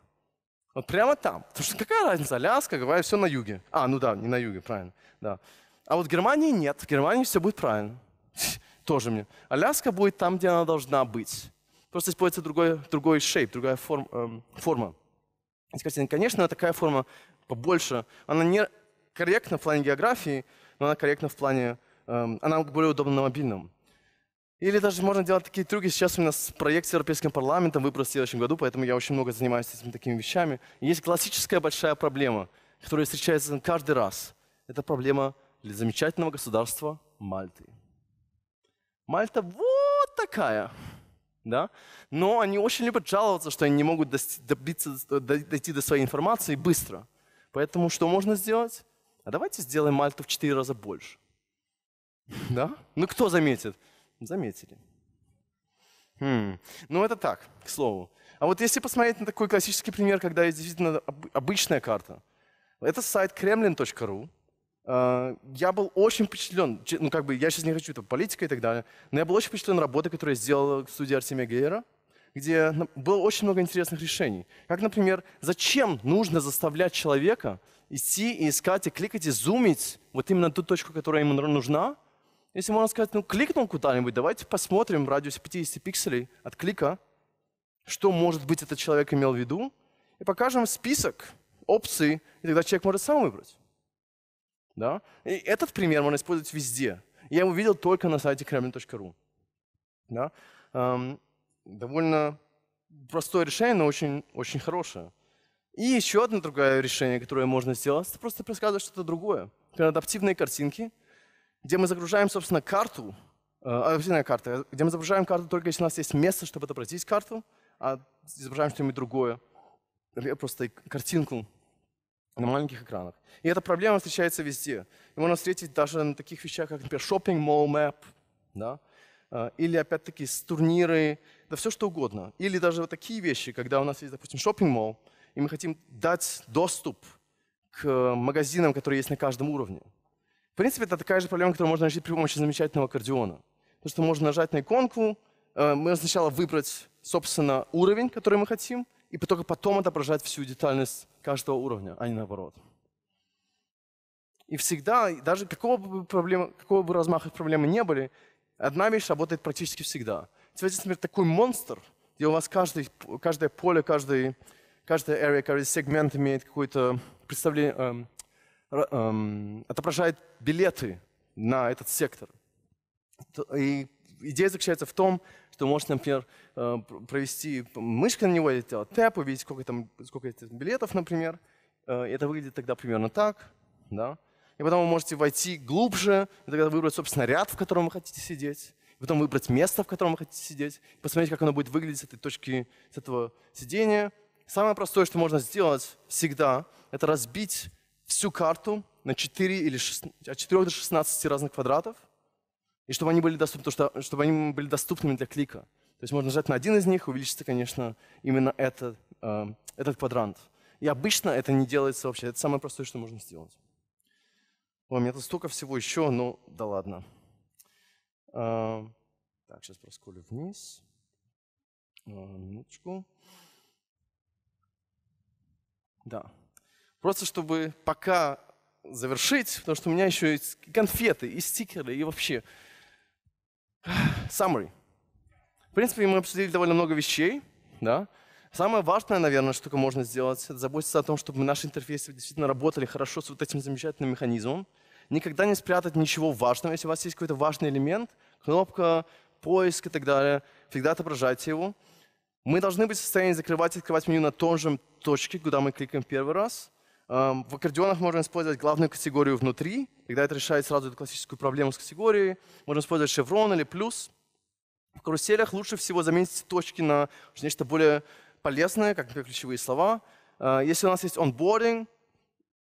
Вот прямо там. Потому что какая разница, Аляска, Гавайи, все на юге. А, ну да, не на юге, правильно. Да. А вот в Германии нет, в Германии все будет правильно. Тоже мне. Аляска будет там, где она должна быть. Просто используется другой, другой shape, другая форм, эм, форма. И скажите, конечно, такая форма побольше, она не корректна в плане географии, но она корректна в плане, эм, она более удобна на мобильном. Или даже можно делать такие трюки. Сейчас у нас проект с Европейским парламентом выброс в следующем году, поэтому я очень много занимаюсь этими такими вещами. И есть классическая большая проблема, которая встречается каждый раз. Это проблема для замечательного государства Мальты. Мальта вот такая. Да? Но они очень любят жаловаться, что они не могут добиться, дойти до своей информации быстро. Поэтому что можно сделать? А давайте сделаем Мальту в 4 раза больше. Да? Ну кто заметит? Заметили. Хм. Ну, это так, к слову. А вот если посмотреть на такой классический пример, когда есть действительно обычная карта, это сайт kremlin.ru. А, я был очень впечатлен, ну как бы я сейчас не хочу там политика и так далее, но я был очень впечатлен работой, которую сделала студия Артемия Гейера, где ну, было очень много интересных решений. Как, например, зачем нужно заставлять человека идти и искать, и кликать, и зумить вот именно ту точку, которая ему нужна, если можно сказать, ну кликнул куда-нибудь, давайте посмотрим в радиусе 50 пикселей от клика, что, может быть, этот человек имел в виду, и покажем список опций, и тогда человек может сам выбрать. Да? И этот пример можно использовать везде. Я его видел только на сайте kremlin.ru. Да? Эм, довольно простое решение, но очень, очень хорошее. И еще одно другое решение, которое можно сделать, это просто предсказывать что-то другое. Это адаптивные картинки, где мы загружаем, собственно, карту, э, активная карта, где мы загружаем карту только если у нас есть место, чтобы отобразить карту, а изображаем что-нибудь другое, просто картинку на маленьких экранах. И эта проблема встречается везде. И можно встретить даже на таких вещах, как, например, shopping mall map, да? Э, или, опять-таки, с турниры, да все что угодно. Или даже вот такие вещи, когда у нас есть, допустим, shopping mall, и мы хотим дать доступ к магазинам, которые есть на каждом уровне принципе, это такая же проблема, которую можно решить при помощи замечательного аккордеона. Потому что можно нажать на иконку, э, мы сначала выбрать, собственно, уровень, который мы хотим, и только потом отображать всю детальность каждого уровня, а не наоборот. И всегда, даже какого бы, проблемы, какого бы размаха проблемы не были, одна вещь работает практически всегда. Теперь, например, такой монстр, где у вас каждый, каждое поле, каждый, каждая area, каждый сегмент имеет какое-то представление, эм, Эм, отображает билеты на этот сектор. И идея заключается в том, что можно, например, э, провести мышкой на него, сделать тэп, увидеть, сколько там, сколько там билетов, например. Э, это выглядит тогда примерно так. Да? И потом вы можете войти глубже, и тогда выбрать, собственно, ряд, в котором вы хотите сидеть. И потом выбрать место, в котором вы хотите сидеть. Посмотреть, как оно будет выглядеть с этой точки, с этого сидения. Самое простое, что можно сделать всегда, это разбить всю карту на 4 или 6, от 4 до 16 разных квадратов, и чтобы они были доступны, что, чтобы они были доступными для клика. То есть можно нажать на один из них, увеличится, конечно, именно этот, э, этот квадрант. И обычно это не делается вообще. Это самое простое, что можно сделать. О, у меня тут столько всего еще, но ну, да ладно. Э, так, сейчас просколю вниз. Э, минуточку. Да. Просто чтобы пока завершить, потому что у меня еще есть конфеты и стикеры, и вообще. Summary. В принципе, мы обсудили довольно много вещей. Да? Самое важное, наверное, что можно сделать, это заботиться о том, чтобы наши интерфейсы действительно работали хорошо с вот этим замечательным механизмом. Никогда не спрятать ничего важного. Если у вас есть какой-то важный элемент, кнопка, поиск и так далее, всегда отображайте его. Мы должны быть в состоянии закрывать и открывать меню на том же точке, куда мы кликаем первый раз. В аккордеонах можно использовать главную категорию внутри, тогда это решает сразу эту классическую проблему с категорией. Можно использовать шеврон или плюс. В каруселях лучше всего заменить точки на нечто более полезное, как например, ключевые слова. А, если у нас есть онбординг,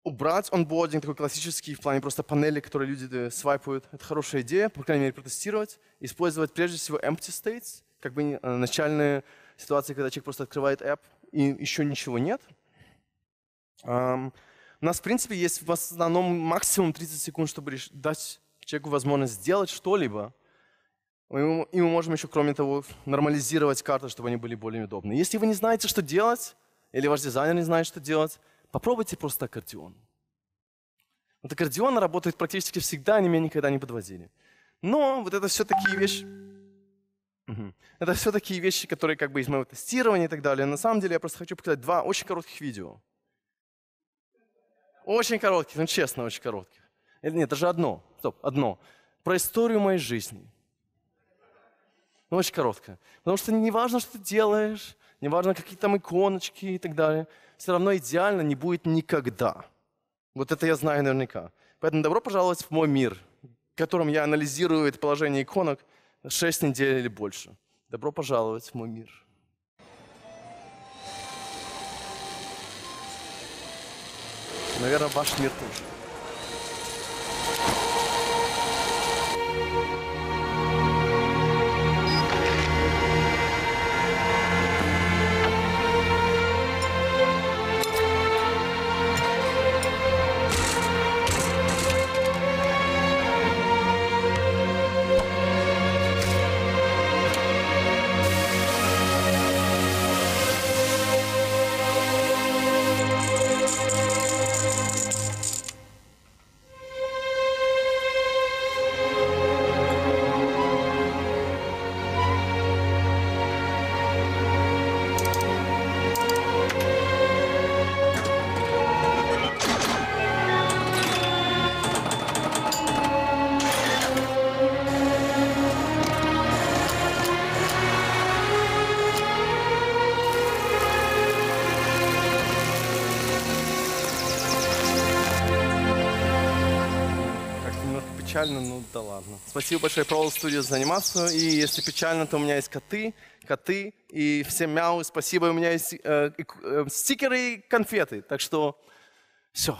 убрать онбординг, такой классический, в плане просто панели, которые люди э, свайпают, это хорошая идея, по крайней мере, протестировать. Использовать прежде всего empty states, как бы э, начальные ситуации, когда человек просто открывает app и еще ничего нет – у нас, в принципе, есть в основном максимум 30 секунд, чтобы дать человеку возможность сделать что-либо. И мы можем еще, кроме того, нормализировать карты, чтобы они были более удобны. Если вы не знаете, что делать, или ваш дизайнер не знает, что делать, попробуйте просто аккордеон. Вот аккордеон работает практически всегда, они меня никогда не подводили. Но вот это все такие вещи... Это все такие вещи, которые как бы из моего тестирования и так далее. На самом деле я просто хочу показать два очень коротких видео. Очень короткий, ну честно, очень короткий. Э, нет, даже одно. Стоп, одно. Про историю моей жизни. Ну, очень короткое. Потому что не важно, что ты делаешь, не важно, какие там иконочки и так далее, все равно идеально не будет никогда. Вот это я знаю наверняка. Поэтому добро пожаловать в мой мир, в котором я анализирую это положение иконок 6 недель или больше. Добро пожаловать в мой мир. Наверное, ваш мир тоже. Спасибо большое Prowl Studio за анимацию. И если печально, то у меня есть коты, коты и все мяу. Спасибо, у меня есть э, э, стикеры и конфеты. Так что все.